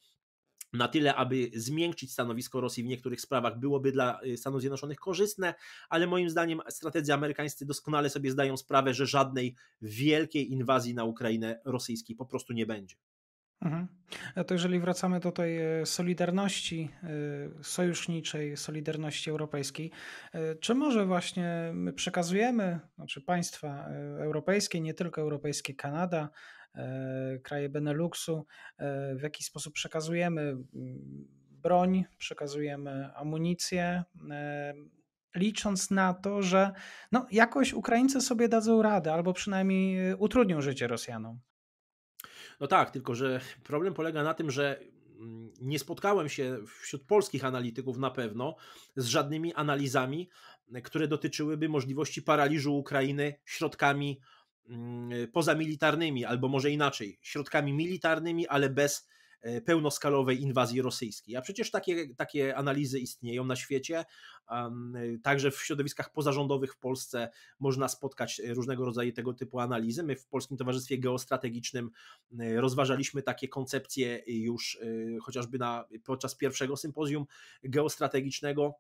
na tyle, aby zmiękczyć stanowisko Rosji w niektórych sprawach, byłoby dla y, Stanów Zjednoczonych korzystne, ale moim zdaniem strategia amerykańscy doskonale sobie zdają sprawę, że żadnej wielkiej inwazji na Ukrainę rosyjskiej po prostu nie będzie. A mhm. e, to jeżeli wracamy do tej e, solidarności e, sojuszniczej, solidarności europejskiej, czy może właśnie my przekazujemy, znaczy państwa europejskie, nie tylko europejskie, Kanada, E, kraje Beneluxu, e, w jaki sposób przekazujemy broń, przekazujemy amunicję, e, licząc na to, że no, jakoś Ukraińcy sobie dadzą radę albo przynajmniej utrudnią życie Rosjanom. No tak, tylko że problem polega na tym, że mm, nie spotkałem się wśród polskich analityków na pewno z żadnymi analizami, które dotyczyłyby możliwości paraliżu Ukrainy środkami Mm, y, pozamilitarnymi, albo może inaczej, środkami militarnymi, ale bez e, pełnoskalowej inwazji rosyjskiej. A przecież takie, takie analizy istnieją na świecie, y, także w środowiskach pozarządowych w Polsce można spotkać e, różnego rodzaju tego typu analizy. My w Polskim Towarzystwie Geostrategicznym y, rozważaliśmy takie koncepcje już chociażby na, podczas pierwszego sympozjum geostrategicznego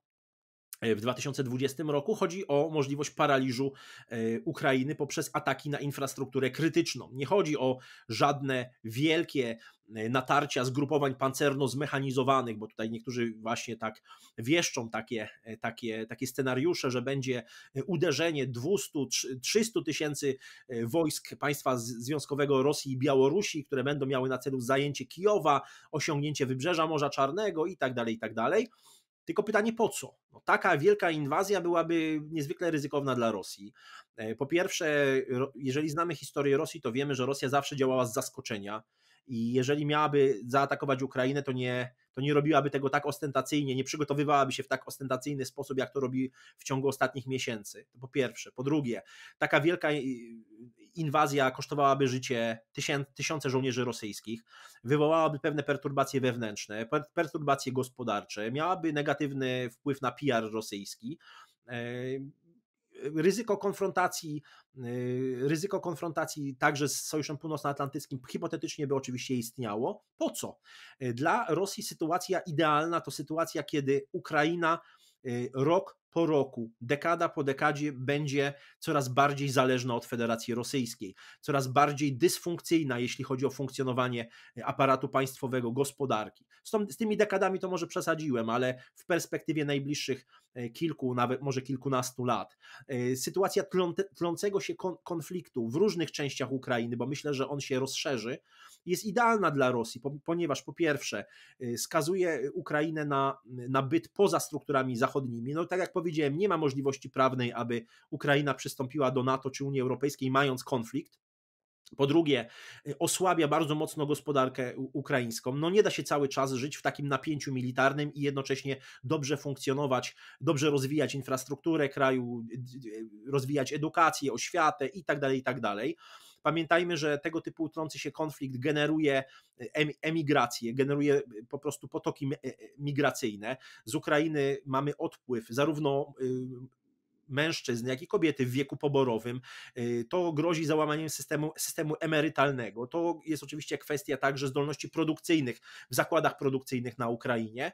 E, w 2020 roku. Chodzi o możliwość paraliżu e, Ukrainy poprzez ataki na infrastrukturę krytyczną. Nie chodzi o żadne wielkie e, natarcia zgrupowań pancerno-zmechanizowanych, bo tutaj niektórzy właśnie tak wieszczą takie, takie, takie scenariusze, że będzie uderzenie 200-300 tysięcy wojsk państwa związkowego Rosji i Białorusi, które będą miały na celu zajęcie Kijowa, osiągnięcie wybrzeża Morza Czarnego i tak dalej, i tak dalej. Tylko pytanie po co? No, taka wielka inwazja byłaby niezwykle ryzykowna dla Rosji. E, po pierwsze, jeżeli znamy historię Rosji, to wiemy, że Rosja zawsze działała z zaskoczenia i jeżeli miałaby zaatakować Ukrainę, to nie to nie robiłaby tego tak ostentacyjnie, nie przygotowywałaby się w tak ostentacyjny sposób, jak to robi w ciągu ostatnich miesięcy. To po pierwsze. Po drugie, taka wielka y, inwazja kosztowałaby życie tysiące żołnierzy rosyjskich, wywołałaby pewne perturbacje wewnętrzne, perturbacje gospodarcze, miałaby negatywny wpływ na PR rosyjski. E, ryzyko konfrontacji, y, ryzyko konfrontacji także z Sojuszem Północnoatlantyckim hipotetycznie by oczywiście istniało. Po co? Y, dla Rosji sytuacja idealna to sytuacja, kiedy Ukraina y, rok po roku, dekada po dekadzie będzie coraz bardziej zależna od Federacji Rosyjskiej, coraz bardziej dysfunkcyjna, jeśli chodzi o funkcjonowanie aparatu państwowego, gospodarki. Z, tą, z tymi dekadami to może przesadziłem, ale w perspektywie najbliższych E, kilku, nawet może kilkunastu lat. E, sytuacja tlącego się konfliktu w różnych częściach Ukrainy, bo myślę, że on się rozszerzy, jest idealna dla Rosji, ponieważ po pierwsze e, skazuje Ukrainę na, na byt poza strukturami zachodnimi. No tak jak powiedziałem, nie ma możliwości prawnej, aby Ukraina przystąpiła do NATO czy Unii Europejskiej mając konflikt. Po drugie, y, osłabia bardzo mocno gospodarkę ukraińską. No nie da się cały czas żyć w takim napięciu militarnym i jednocześnie dobrze funkcjonować, dobrze rozwijać infrastrukturę kraju, y, rozwijać edukację, oświatę itd. Tak tak dalej. Pamiętajmy, że tego typu trący się konflikt generuje y, emigrację, generuje po prostu potoki migracyjne. Z Ukrainy mamy odpływ zarówno mężczyzn, jak i kobiety w wieku poborowym. Y, to grozi załamaniem systemu, systemu emerytalnego. To jest oczywiście kwestia także zdolności produkcyjnych w zakładach produkcyjnych na Ukrainie.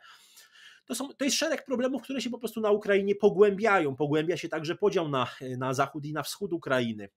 To, są, to jest szereg problemów, które się po prostu na Ukrainie pogłębiają. Pogłębia się także podział na, na zachód i na wschód Ukrainy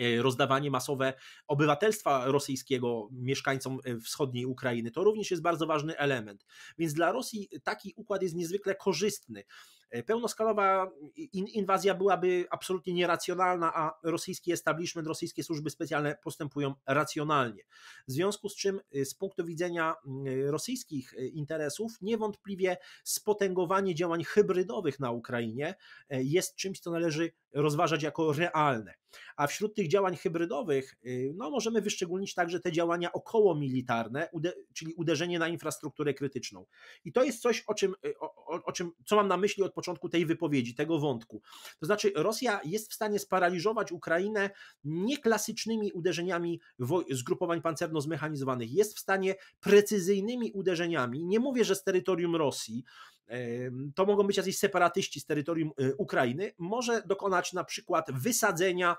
y, rozdawanie masowe obywatelstwa rosyjskiego mieszkańcom y, wschodniej Ukrainy. To również jest bardzo ważny element. Więc dla Rosji taki układ jest niezwykle korzystny. E, pełnoskalowa inwazja byłaby absolutnie nieracjonalna, a rosyjski establishment, rosyjskie służby specjalne postępują racjonalnie. W związku z czym e, z punktu widzenia mm, rosyjskich e, interesów niewątpliwie spotęgowanie działań hybrydowych na Ukrainie jest czymś, co należy rozważać jako realne. A wśród tych działań hybrydowych y, no, możemy wyszczególnić także te działania okołomilitarne, czyli uderzenie na infrastrukturę krytyczną. I to jest coś, o czym, y, o, o czym, co mam na myśli od początku tej wypowiedzi, tego wątku. To znaczy, Rosja jest w stanie sparaliżować Ukrainę nieklasycznymi uderzeniami zgrupowań pancerno-zmechanizowanych, jest w stanie precyzyjnymi uderzeniami, nie mówię, że z terytorium Rosji, to mogą być jacyś separatyści z terytorium y, Ukrainy, może dokonać na przykład wysadzenia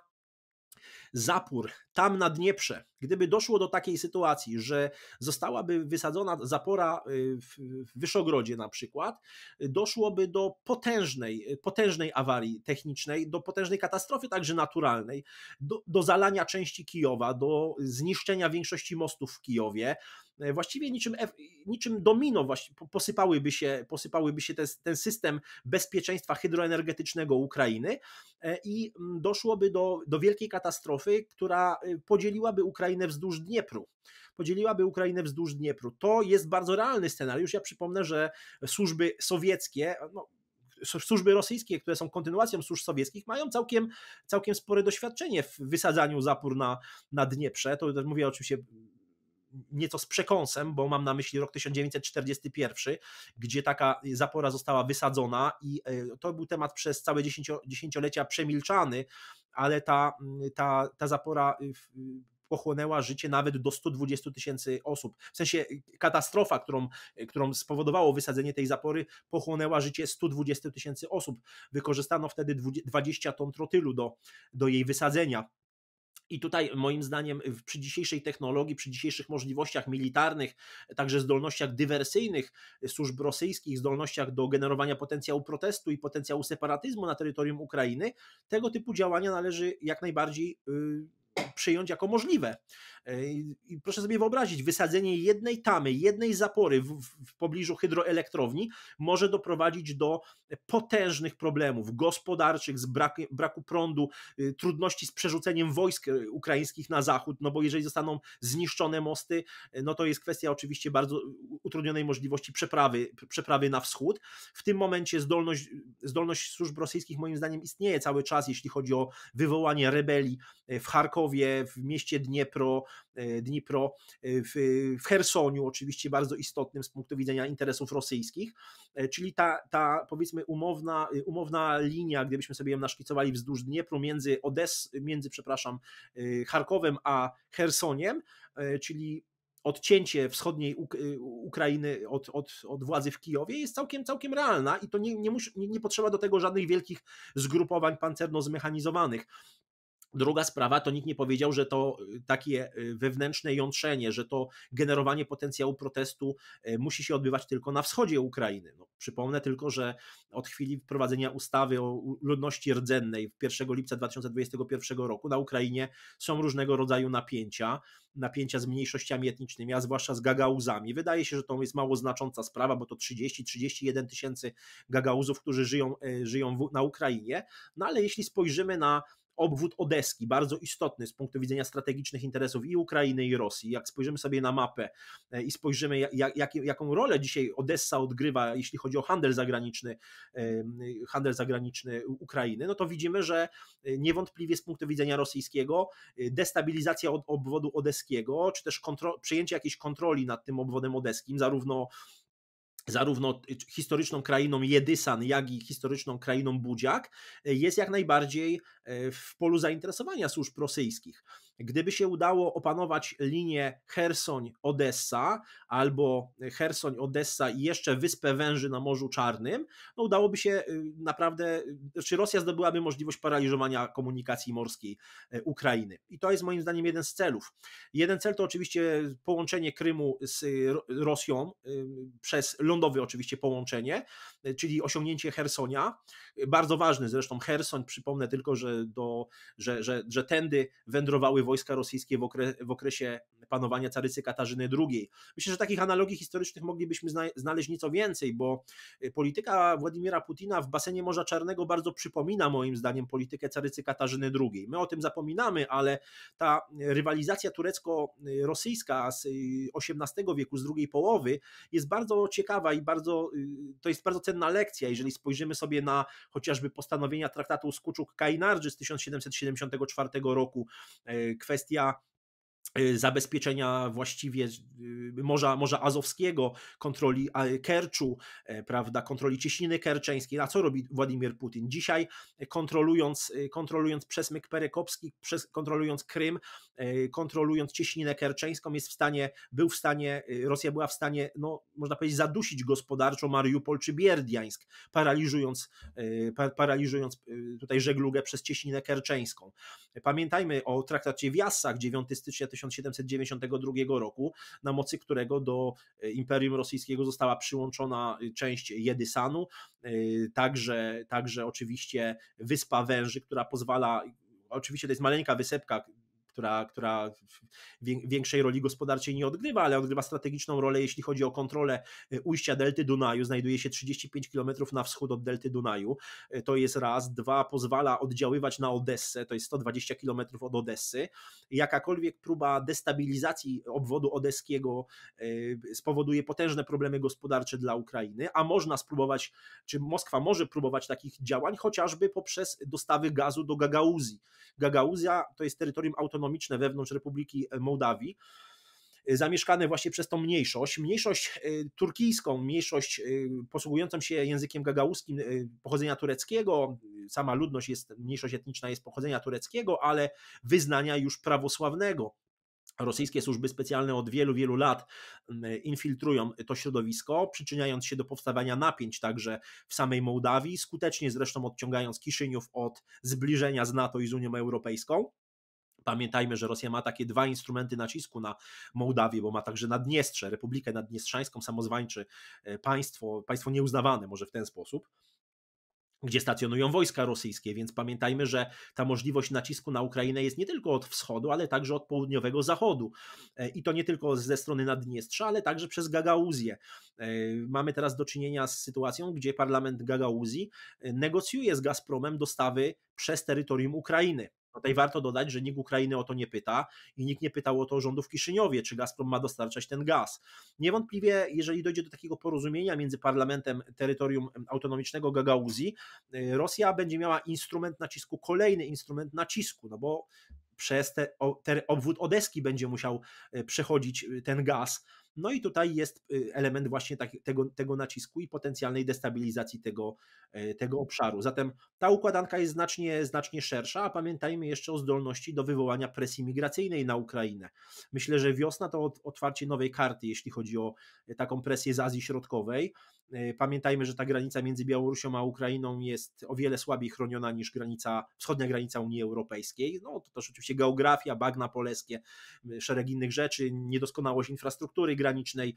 zapór tam na Dnieprze, gdyby doszło do takiej sytuacji, że zostałaby wysadzona zapora y, w Wyszogrodzie na przykład, doszłoby do potężnej, y, potężnej awarii technicznej, do potężnej katastrofy także naturalnej, do, do zalania części Kijowa, do zniszczenia większości mostów w Kijowie, E, właściwie niczym, niczym domino posypałyby się, posypałyby się ten, ten system bezpieczeństwa hydroenergetycznego Ukrainy e, i mm, doszłoby do, do wielkiej katastrofy, która e, podzieliłaby Ukrainę wzdłuż Dniepru podzieliłaby Ukrainę wzdłuż Dniepru. To jest bardzo realny scenariusz. Ja przypomnę, że służby sowieckie, no, służby rosyjskie, które są kontynuacją służb sowieckich, mają całkiem, całkiem spore doświadczenie w wysadzaniu zapór na, na Dnieprze. To też mówię oczywiście nieco z przekąsem, bo mam na myśli rok 1941, gdzie taka zapora została wysadzona i e, to był temat przez całe dziesięciolecia przemilczany, ale ta, mm, ta, ta zapora y, pochłonęła życie nawet do 120 tysięcy osób. W sensie y, katastrofa, którą, y, którą spowodowało wysadzenie tej zapory, pochłonęła życie 120 tysięcy osób. Wykorzystano wtedy 20 ton trotylu do, do jej wysadzenia. I tutaj, moim zdaniem, y, przy dzisiejszej technologii, przy dzisiejszych możliwościach militarnych, y, także zdolnościach dywersyjnych y, służb rosyjskich, zdolnościach do generowania potencjału protestu i potencjału separatyzmu na terytorium Ukrainy, tego typu działania należy jak najbardziej przyjąć jako możliwe. E, I proszę sobie wyobrazić, wysadzenie jednej tamy, jednej zapory w, w pobliżu hydroelektrowni może doprowadzić do potężnych problemów gospodarczych, z braku, braku prądu, y, trudności z przerzuceniem wojsk y, ukraińskich na zachód, no bo jeżeli zostaną zniszczone mosty, y, no to jest kwestia oczywiście bardzo utrudnionej możliwości przeprawy, przeprawy na wschód. W tym momencie zdolność, zdolność służb rosyjskich moim zdaniem istnieje cały czas, jeśli chodzi o wywołanie rebelii w Charkowie, w mieście Dniepro, E, Dnipro, e, w, w Hersoniu, oczywiście bardzo istotnym z punktu widzenia interesów rosyjskich, e, czyli ta, ta powiedzmy umowna, umowna linia, gdybyśmy sobie ją naszkicowali wzdłuż Dniepru między Odes, między, przepraszam, Charkowem a Hersoniem, czyli odcięcie wschodniej Ukrainy od, od, od władzy w Kijowie jest całkiem, całkiem realna i to nie, nie, musi, nie, nie potrzeba do tego żadnych wielkich zgrupowań pancerno-zmechanizowanych. Druga sprawa, to nikt nie powiedział, że to y, takie y, wewnętrzne jątrzenie, że to generowanie potencjału protestu e, musi się odbywać tylko na wschodzie Ukrainy. No, przypomnę tylko, że od chwili wprowadzenia ustawy o ludności rdzennej 1 lipca 2021 roku na Ukrainie są różnego rodzaju napięcia, napięcia z mniejszościami etnicznymi, a zwłaszcza z gagauzami. Wydaje się, że to jest mało znacząca sprawa, bo to 30-31 tysięcy gagauzów, którzy żyją, e, żyją w, na Ukrainie, no ale jeśli spojrzymy na obwód Odeski, bardzo istotny z punktu widzenia strategicznych interesów i Ukrainy, i Rosji. Jak spojrzymy sobie na mapę e, i spojrzymy, jak, jak, jaką rolę dzisiaj Odessa odgrywa, jeśli chodzi o handel zagraniczny, handel zagraniczny Ukrainy, no to widzimy, że e, niewątpliwie z punktu widzenia rosyjskiego e, destabilizacja od obwodu odeskiego, czy też kontro, przejęcie jakiejś kontroli nad tym obwodem odeskim, zarówno zarówno y, historyczną krainą Jedysan, jak i historyczną krainą Budziak, y, jest jak najbardziej y, w polu zainteresowania służb rosyjskich. Gdyby się udało opanować linię Hersoń-Odessa albo e, Hersoń-Odessa i jeszcze Wyspę Węży na Morzu Czarnym, no udałoby się y, naprawdę, y, czy znaczy Rosja zdobyłaby możliwość paraliżowania komunikacji morskiej e, Ukrainy. I to jest moim zdaniem jeden z celów. Jeden cel to oczywiście połączenie Krymu z y, Rosją przez lądowy oczywiście połączenie, e, czyli osiągnięcie Hersonia, bardzo ważny zresztą Hersoń, przypomnę tylko, że, do, że, że, że tędy wędrowały wojska rosyjskie w, okre, w okresie panowania carycy Katarzyny II. Myślę, że takich analogii historycznych moglibyśmy zna, znaleźć nieco więcej, bo y, polityka Władimira Putina w basenie Morza Czarnego bardzo przypomina moim zdaniem politykę carycy Katarzyny II. My o tym zapominamy, ale ta rywalizacja turecko-rosyjska z XVIII y, wieku, z drugiej połowy jest bardzo ciekawa i bardzo, y, to jest bardzo cenna lekcja, jeżeli spojrzymy sobie na chociażby postanowienia traktatu z kuczuk z 1774 roku, kwestia Y, zabezpieczenia właściwie y, Morza, Morza Azowskiego, kontroli Kerczu, e, prawda, kontroli Cieśniny Kerczeńskiej. A co robi Władimir Putin? Dzisiaj e, kontrolując, e, kontrolując przesmyk perekopski, przez, kontrolując Krym, kontrolując Cieśninę Kerczeńską jest w stanie, był w stanie, Rosja była w stanie, no można powiedzieć zadusić gospodarczo Mariupol czy Bierdiańsk, paraliżując, paraliżując tutaj żeglugę przez Cieśninę Kerczeńską. Pamiętajmy o traktacie wiasa 9 stycznia 1792 roku, na mocy którego do e, Imperium Rosyjskiego została przyłączona e, część Jedysanu, e, także, także oczywiście Wyspa Węży, która pozwala oczywiście to jest maleńka wysepka, która, która większej roli gospodarczej nie odgrywa, ale odgrywa strategiczną rolę, jeśli chodzi o kontrolę e, ujścia delty Dunaju. Znajduje się 35 km na wschód od delty Dunaju. E, to jest raz. Dwa, pozwala oddziaływać na Odessę, to jest 120 km od Odessy. Jakakolwiek próba destabilizacji obwodu odeskiego e, spowoduje potężne problemy gospodarcze dla Ukrainy, a można spróbować, czy Moskwa może próbować takich działań, chociażby poprzez dostawy gazu do Gagauzji. Gagauzja to jest terytorium autonomiczne ekonomiczne wewnątrz Republiki e, Mołdawii e, zamieszkane właśnie przez tą mniejszość. Mniejszość e, turkijską, mniejszość posługującą się językiem gagałskim pochodzenia tureckiego, sama ludność jest, mniejszość etniczna jest pochodzenia tureckiego, ale wyznania już prawosławnego. Rosyjskie służby specjalne od wielu, wielu lat infiltrują to środowisko, przyczyniając się do powstawania napięć także w samej Mołdawii, skutecznie zresztą odciągając Kiszyniów od zbliżenia z NATO i z Unią Europejską. Pamiętajmy, że Rosja ma takie dwa instrumenty nacisku na Mołdawię, bo ma także Naddniestrze, Republikę Naddniestrzańską, samozwańczy e, państwo, państwo nieuznawane może w ten sposób gdzie stacjonują wojska rosyjskie, więc pamiętajmy, że ta możliwość nacisku na Ukrainę jest nie tylko od wschodu, ale także od południowego zachodu. E, I to nie tylko ze strony Naddniestrza, ale także przez Gagauzję. E, mamy teraz do czynienia z sytuacją, gdzie parlament Gagauzji negocjuje z Gazpromem dostawy przez terytorium Ukrainy. Tutaj warto dodać, że nikt Ukrainy o to nie pyta i nikt nie pytał o to rządu w Kiszyniowie, czy Gazprom ma dostarczać ten gaz. Niewątpliwie, jeżeli dojdzie do takiego porozumienia między parlamentem terytorium autonomicznego Gagauzji, y, Rosja będzie miała instrument nacisku, kolejny instrument nacisku, no bo przez ten te obwód Odeski będzie musiał y, przechodzić y, ten gaz no i tutaj jest y, element właśnie tak, tego, tego nacisku i potencjalnej destabilizacji tego, e, tego mhm. obszaru. Zatem ta układanka jest znacznie, znacznie szersza, a pamiętajmy jeszcze o zdolności do wywołania presji migracyjnej na Ukrainę. Myślę, że wiosna to otwarcie nowej karty, jeśli chodzi o e, taką presję z Azji Środkowej. E, pamiętajmy, że ta granica między Białorusią a Ukrainą jest o wiele słabiej chroniona niż granica, wschodnia granica Unii Europejskiej. No to też oczywiście geografia, bagna poleskie, szereg innych rzeczy, niedoskonałość infrastruktury granicznej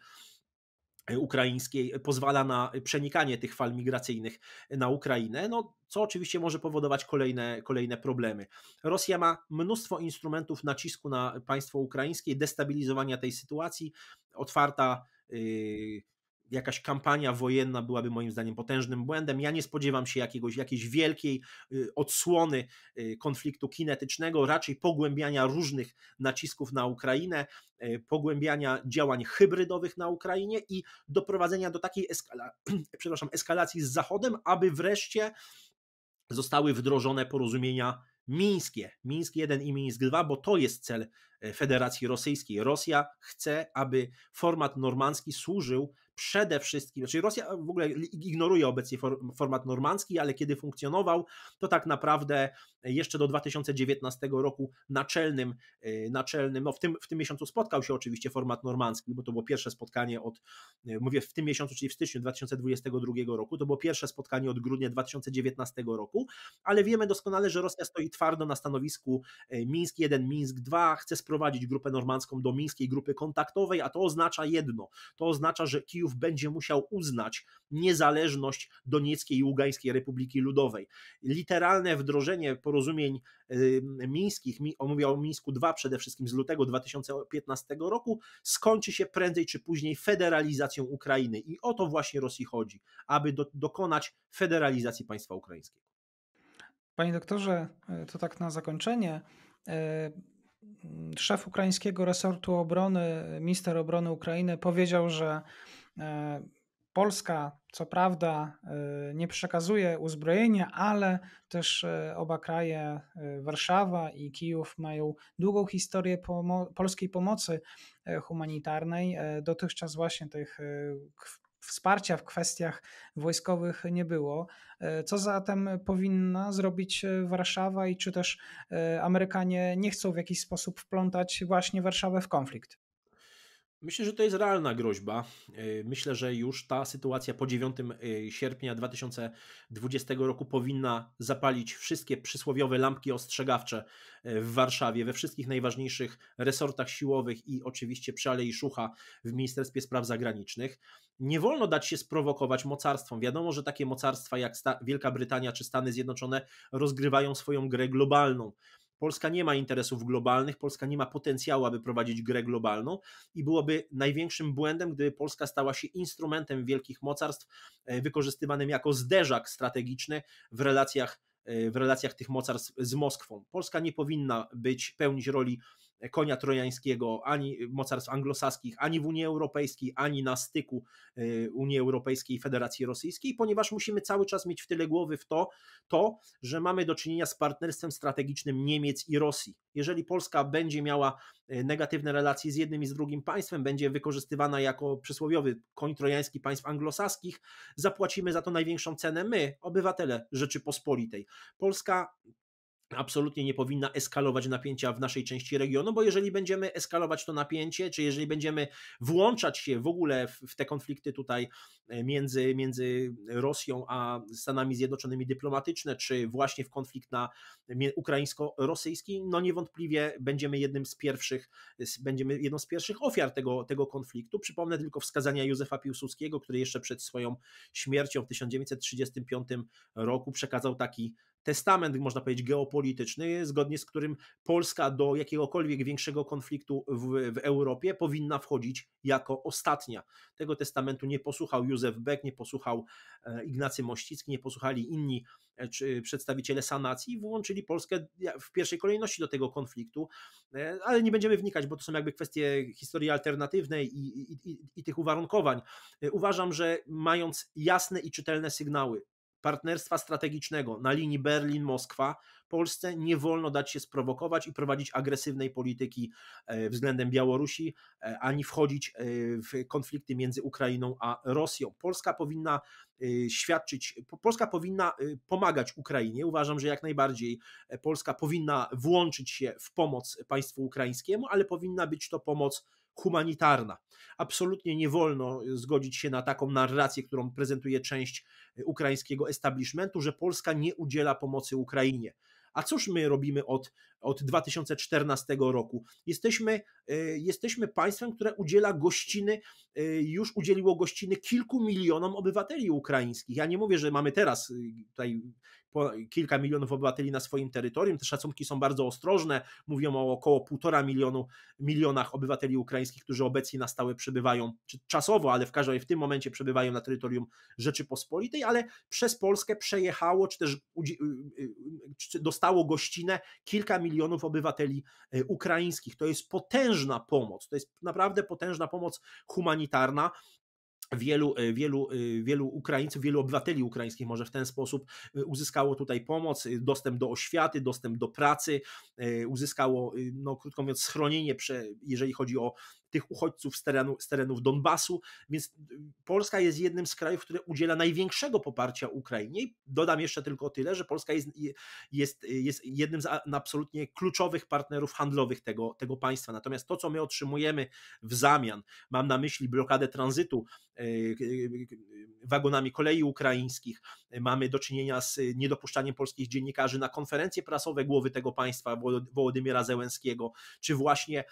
e, ukraińskiej e, pozwala na przenikanie tych fal migracyjnych na Ukrainę, no, co oczywiście może powodować kolejne, kolejne problemy. Rosja ma mnóstwo instrumentów nacisku na państwo ukraińskie, destabilizowania tej sytuacji, otwarta. Yy, jakaś kampania wojenna byłaby moim zdaniem potężnym błędem. Ja nie spodziewam się jakiegoś, jakiejś wielkiej y, odsłony y, konfliktu kinetycznego, raczej pogłębiania różnych nacisków na Ukrainę, y, pogłębiania działań hybrydowych na Ukrainie i doprowadzenia do takiej eskala, przepraszam, eskalacji z Zachodem, aby wreszcie zostały wdrożone porozumienia mińskie, Mińsk 1 i Mińsk 2, bo to jest cel e, Federacji Rosyjskiej. Rosja chce, aby format normandzki służył przede wszystkim, znaczy Rosja w ogóle ignoruje obecnie format normandzki, ale kiedy funkcjonował, to tak naprawdę jeszcze do 2019 roku naczelnym, y, naczelnym no w tym, w tym miesiącu spotkał się oczywiście format normandzki, bo to było pierwsze spotkanie od, y, mówię w tym miesiącu, czyli w styczniu 2022 roku, to było pierwsze spotkanie od grudnia 2019 roku, ale wiemy doskonale, że Rosja stoi twardo na stanowisku y, Mińsk 1, Mińsk 2, chce sprowadzić grupę normandzką do mińskiej grupy kontaktowej, a to oznacza jedno, to oznacza, że Kijów Kijów będzie musiał uznać niezależność Donieckiej i Ługańskiej Republiki Ludowej. Literalne wdrożenie porozumień y, mińskich, mówię o Mińsku II przede wszystkim z lutego 2015 roku, skończy się prędzej czy później federalizacją Ukrainy i o to właśnie Rosji chodzi, aby do, dokonać federalizacji państwa ukraińskiego. Panie doktorze, y, to tak na zakończenie. Y, szef ukraińskiego resortu obrony, minister obrony Ukrainy powiedział, że E, Polska, co prawda, e, nie przekazuje uzbrojenia, ale też e, oba kraje, Warszawa i Kijów, mają długą historię pomo polskiej pomocy humanitarnej. Dotychczas właśnie tych wsparcia w kwestiach wojskowych nie było. Co zatem powinna zrobić Warszawa i czy też Amerykanie nie chcą w jakiś sposób wplątać właśnie Warszawę w konflikt? Myślę, że to jest realna groźba. Y, myślę, że już ta sytuacja po 9 y, sierpnia 2020 roku powinna zapalić wszystkie przysłowiowe lampki ostrzegawcze y, w Warszawie, we wszystkich najważniejszych resortach siłowych i oczywiście przy Alei Szucha w Ministerstwie Spraw Zagranicznych. Nie wolno dać się sprowokować mocarstwom. Wiadomo, że takie mocarstwa jak Wielka Brytania czy Stany Zjednoczone rozgrywają swoją grę globalną Polska nie ma interesów globalnych, Polska nie ma potencjału, aby prowadzić grę globalną i byłoby największym błędem, gdyby Polska stała się instrumentem wielkich mocarstw, e, wykorzystywanym jako zderzak strategiczny w relacjach e, w relacjach tych mocarstw z Moskwą. Polska nie powinna być pełnić roli konia trojańskiego, ani mocarstw anglosaskich, ani w Unii Europejskiej, ani na styku y, Unii Europejskiej i Federacji Rosyjskiej, ponieważ musimy cały czas mieć w tyle głowy w to, to, że mamy do czynienia z partnerstwem strategicznym Niemiec i Rosji. Jeżeli Polska będzie miała y, negatywne relacje z jednym i z drugim państwem, będzie wykorzystywana jako przysłowiowy koń trojański państw anglosaskich, zapłacimy za to największą cenę my, obywatele Rzeczypospolitej. Polska absolutnie nie powinna eskalować napięcia w naszej części regionu, bo jeżeli będziemy eskalować to napięcie, czy jeżeli będziemy włączać się w ogóle w, w te konflikty tutaj e, między, między Rosją a Stanami Zjednoczonymi dyplomatyczne, czy właśnie w konflikt na ukraińsko-rosyjski, no niewątpliwie będziemy jednym z pierwszych, będziemy jedną z pierwszych ofiar tego, tego konfliktu. Przypomnę tylko wskazania Józefa Piłsudskiego, który jeszcze przed swoją śmiercią w 1935 roku przekazał taki testament, można powiedzieć, geopolityczny, zgodnie z którym Polska do jakiegokolwiek większego konfliktu w, w Europie powinna wchodzić jako ostatnia. Tego testamentu nie posłuchał Józef Beck, nie posłuchał e, Ignacy Mościcki, nie posłuchali inni e, czy przedstawiciele sanacji, włączyli Polskę w pierwszej kolejności do tego konfliktu, e, ale nie będziemy wnikać, bo to są jakby kwestie historii alternatywnej i, i, i, i tych uwarunkowań. Uważam, że mając jasne i czytelne sygnały, partnerstwa strategicznego na linii Berlin-Moskwa, Polsce nie wolno dać się sprowokować i prowadzić agresywnej polityki e, względem Białorusi, e, ani wchodzić e, w konflikty między Ukrainą a Rosją. Polska powinna świadczyć, Polska powinna pomagać Ukrainie. Uważam, że jak najbardziej Polska powinna włączyć się w pomoc państwu ukraińskiemu, ale powinna być to pomoc humanitarna. Absolutnie nie wolno y, zgodzić się na taką narrację, którą prezentuje część y, ukraińskiego establishmentu, że Polska nie udziela pomocy Ukrainie. A cóż my robimy od, od 2014 roku? Jesteśmy, y, jesteśmy państwem, które udziela gościny, już udzieliło gościny kilku milionom obywateli ukraińskich. Ja nie mówię, że mamy teraz tutaj kilka milionów obywateli na swoim terytorium. Te szacunki są bardzo ostrożne, mówią o około półtora milionu, milionach obywateli ukraińskich, którzy obecnie na stałe przebywają, czy czasowo, ale w każdym w tym momencie przebywają na terytorium Rzeczypospolitej, ale przez Polskę przejechało, czy też y, y, y, czy dostało gościnę kilka milionów obywateli e, ukraińskich. To jest potężna pomoc, to jest naprawdę potężna pomoc humanitarna. Wielu, y, wielu, y, wielu Ukraińców, wielu obywateli ukraińskich może w ten sposób y, uzyskało tutaj pomoc, dostęp do oświaty, dostęp do pracy, uzyskało, no, krótko mówiąc, schronienie, jeżeli chodzi o tych uchodźców z, terenu, z terenów Donbasu, więc y, Polska jest jednym z krajów, które udziela największego poparcia Ukrainie. I dodam jeszcze tylko tyle, że Polska jest, jest, y, jest jednym z absolutnie kluczowych partnerów handlowych tego, tego państwa. Natomiast to, co my otrzymujemy w zamian, mam na myśli blokadę tranzytu y, wagonami kolei ukraińskich, mamy do czynienia z niedopuszczaniem polskich dziennikarzy na konferencje prasowe głowy tego państwa, Wołodymyra Zełenskiego, czy właśnie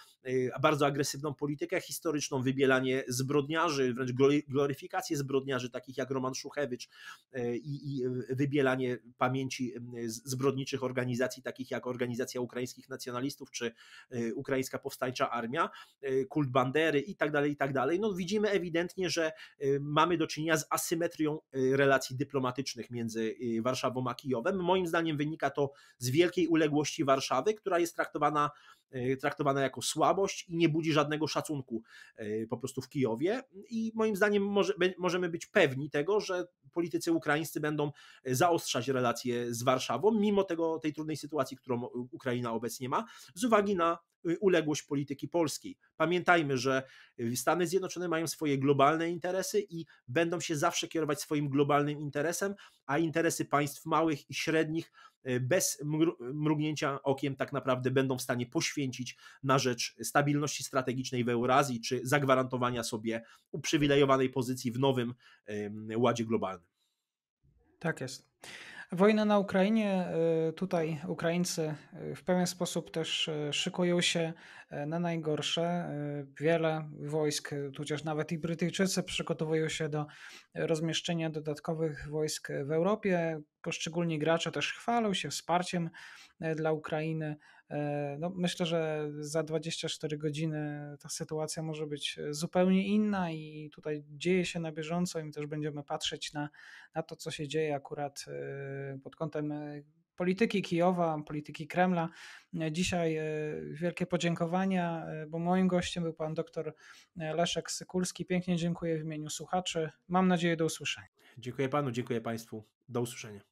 bardzo agresywną politykę, politykę historyczną, wybielanie zbrodniarzy, wręcz gloryfikację zbrodniarzy takich jak Roman Szuchewicz e, i, i wybielanie pamięci zbrodniczych organizacji takich jak Organizacja Ukraińskich Nacjonalistów czy e, Ukraińska Powstańcza Armia, e, kult Bandery i tak dalej, i tak dalej. No widzimy ewidentnie, że mamy do czynienia z asymetrią relacji dyplomatycznych między Warszawą a Kijowem. Moim zdaniem wynika to z wielkiej uległości Warszawy, która jest traktowana E, traktowana jako słabość i nie budzi żadnego szacunku e, po prostu w Kijowie. I moim zdaniem może, możemy być pewni tego, że politycy ukraińscy będą e, zaostrzać relacje z Warszawą, mimo tego, tej trudnej sytuacji, którą Ukraina obecnie ma, z uwagi na Y, uległość polityki polskiej. Pamiętajmy, że y, Stany Zjednoczone mają swoje globalne interesy i będą się zawsze kierować swoim globalnym interesem, a interesy państw małych i średnich y, bez mrugnięcia okiem tak naprawdę będą w stanie poświęcić na rzecz stabilności strategicznej w Eurazji czy zagwarantowania sobie uprzywilejowanej pozycji w nowym ładzie globalnym. Tak jest. Wojna na Ukrainie, y, tutaj Ukraińcy y, w pewien sposób też y, szykują się na najgorsze. Wiele wojsk, tudzież nawet i Brytyjczycy, przygotowują się do rozmieszczenia dodatkowych wojsk w Europie. Poszczególni gracze też chwalą się wsparciem dla Ukrainy. E, no, myślę, że za 24 godziny ta sytuacja może być e, zupełnie inna i tutaj dzieje się na bieżąco i my też będziemy patrzeć na, na to, co się dzieje akurat e, pod kątem polityki Kijowa, polityki Kremla. Dzisiaj wielkie podziękowania, bo moim gościem był pan dr Leszek Sykulski. Pięknie dziękuję w imieniu słuchaczy. Mam nadzieję do usłyszenia. Dziękuję panu, dziękuję państwu. Do usłyszenia.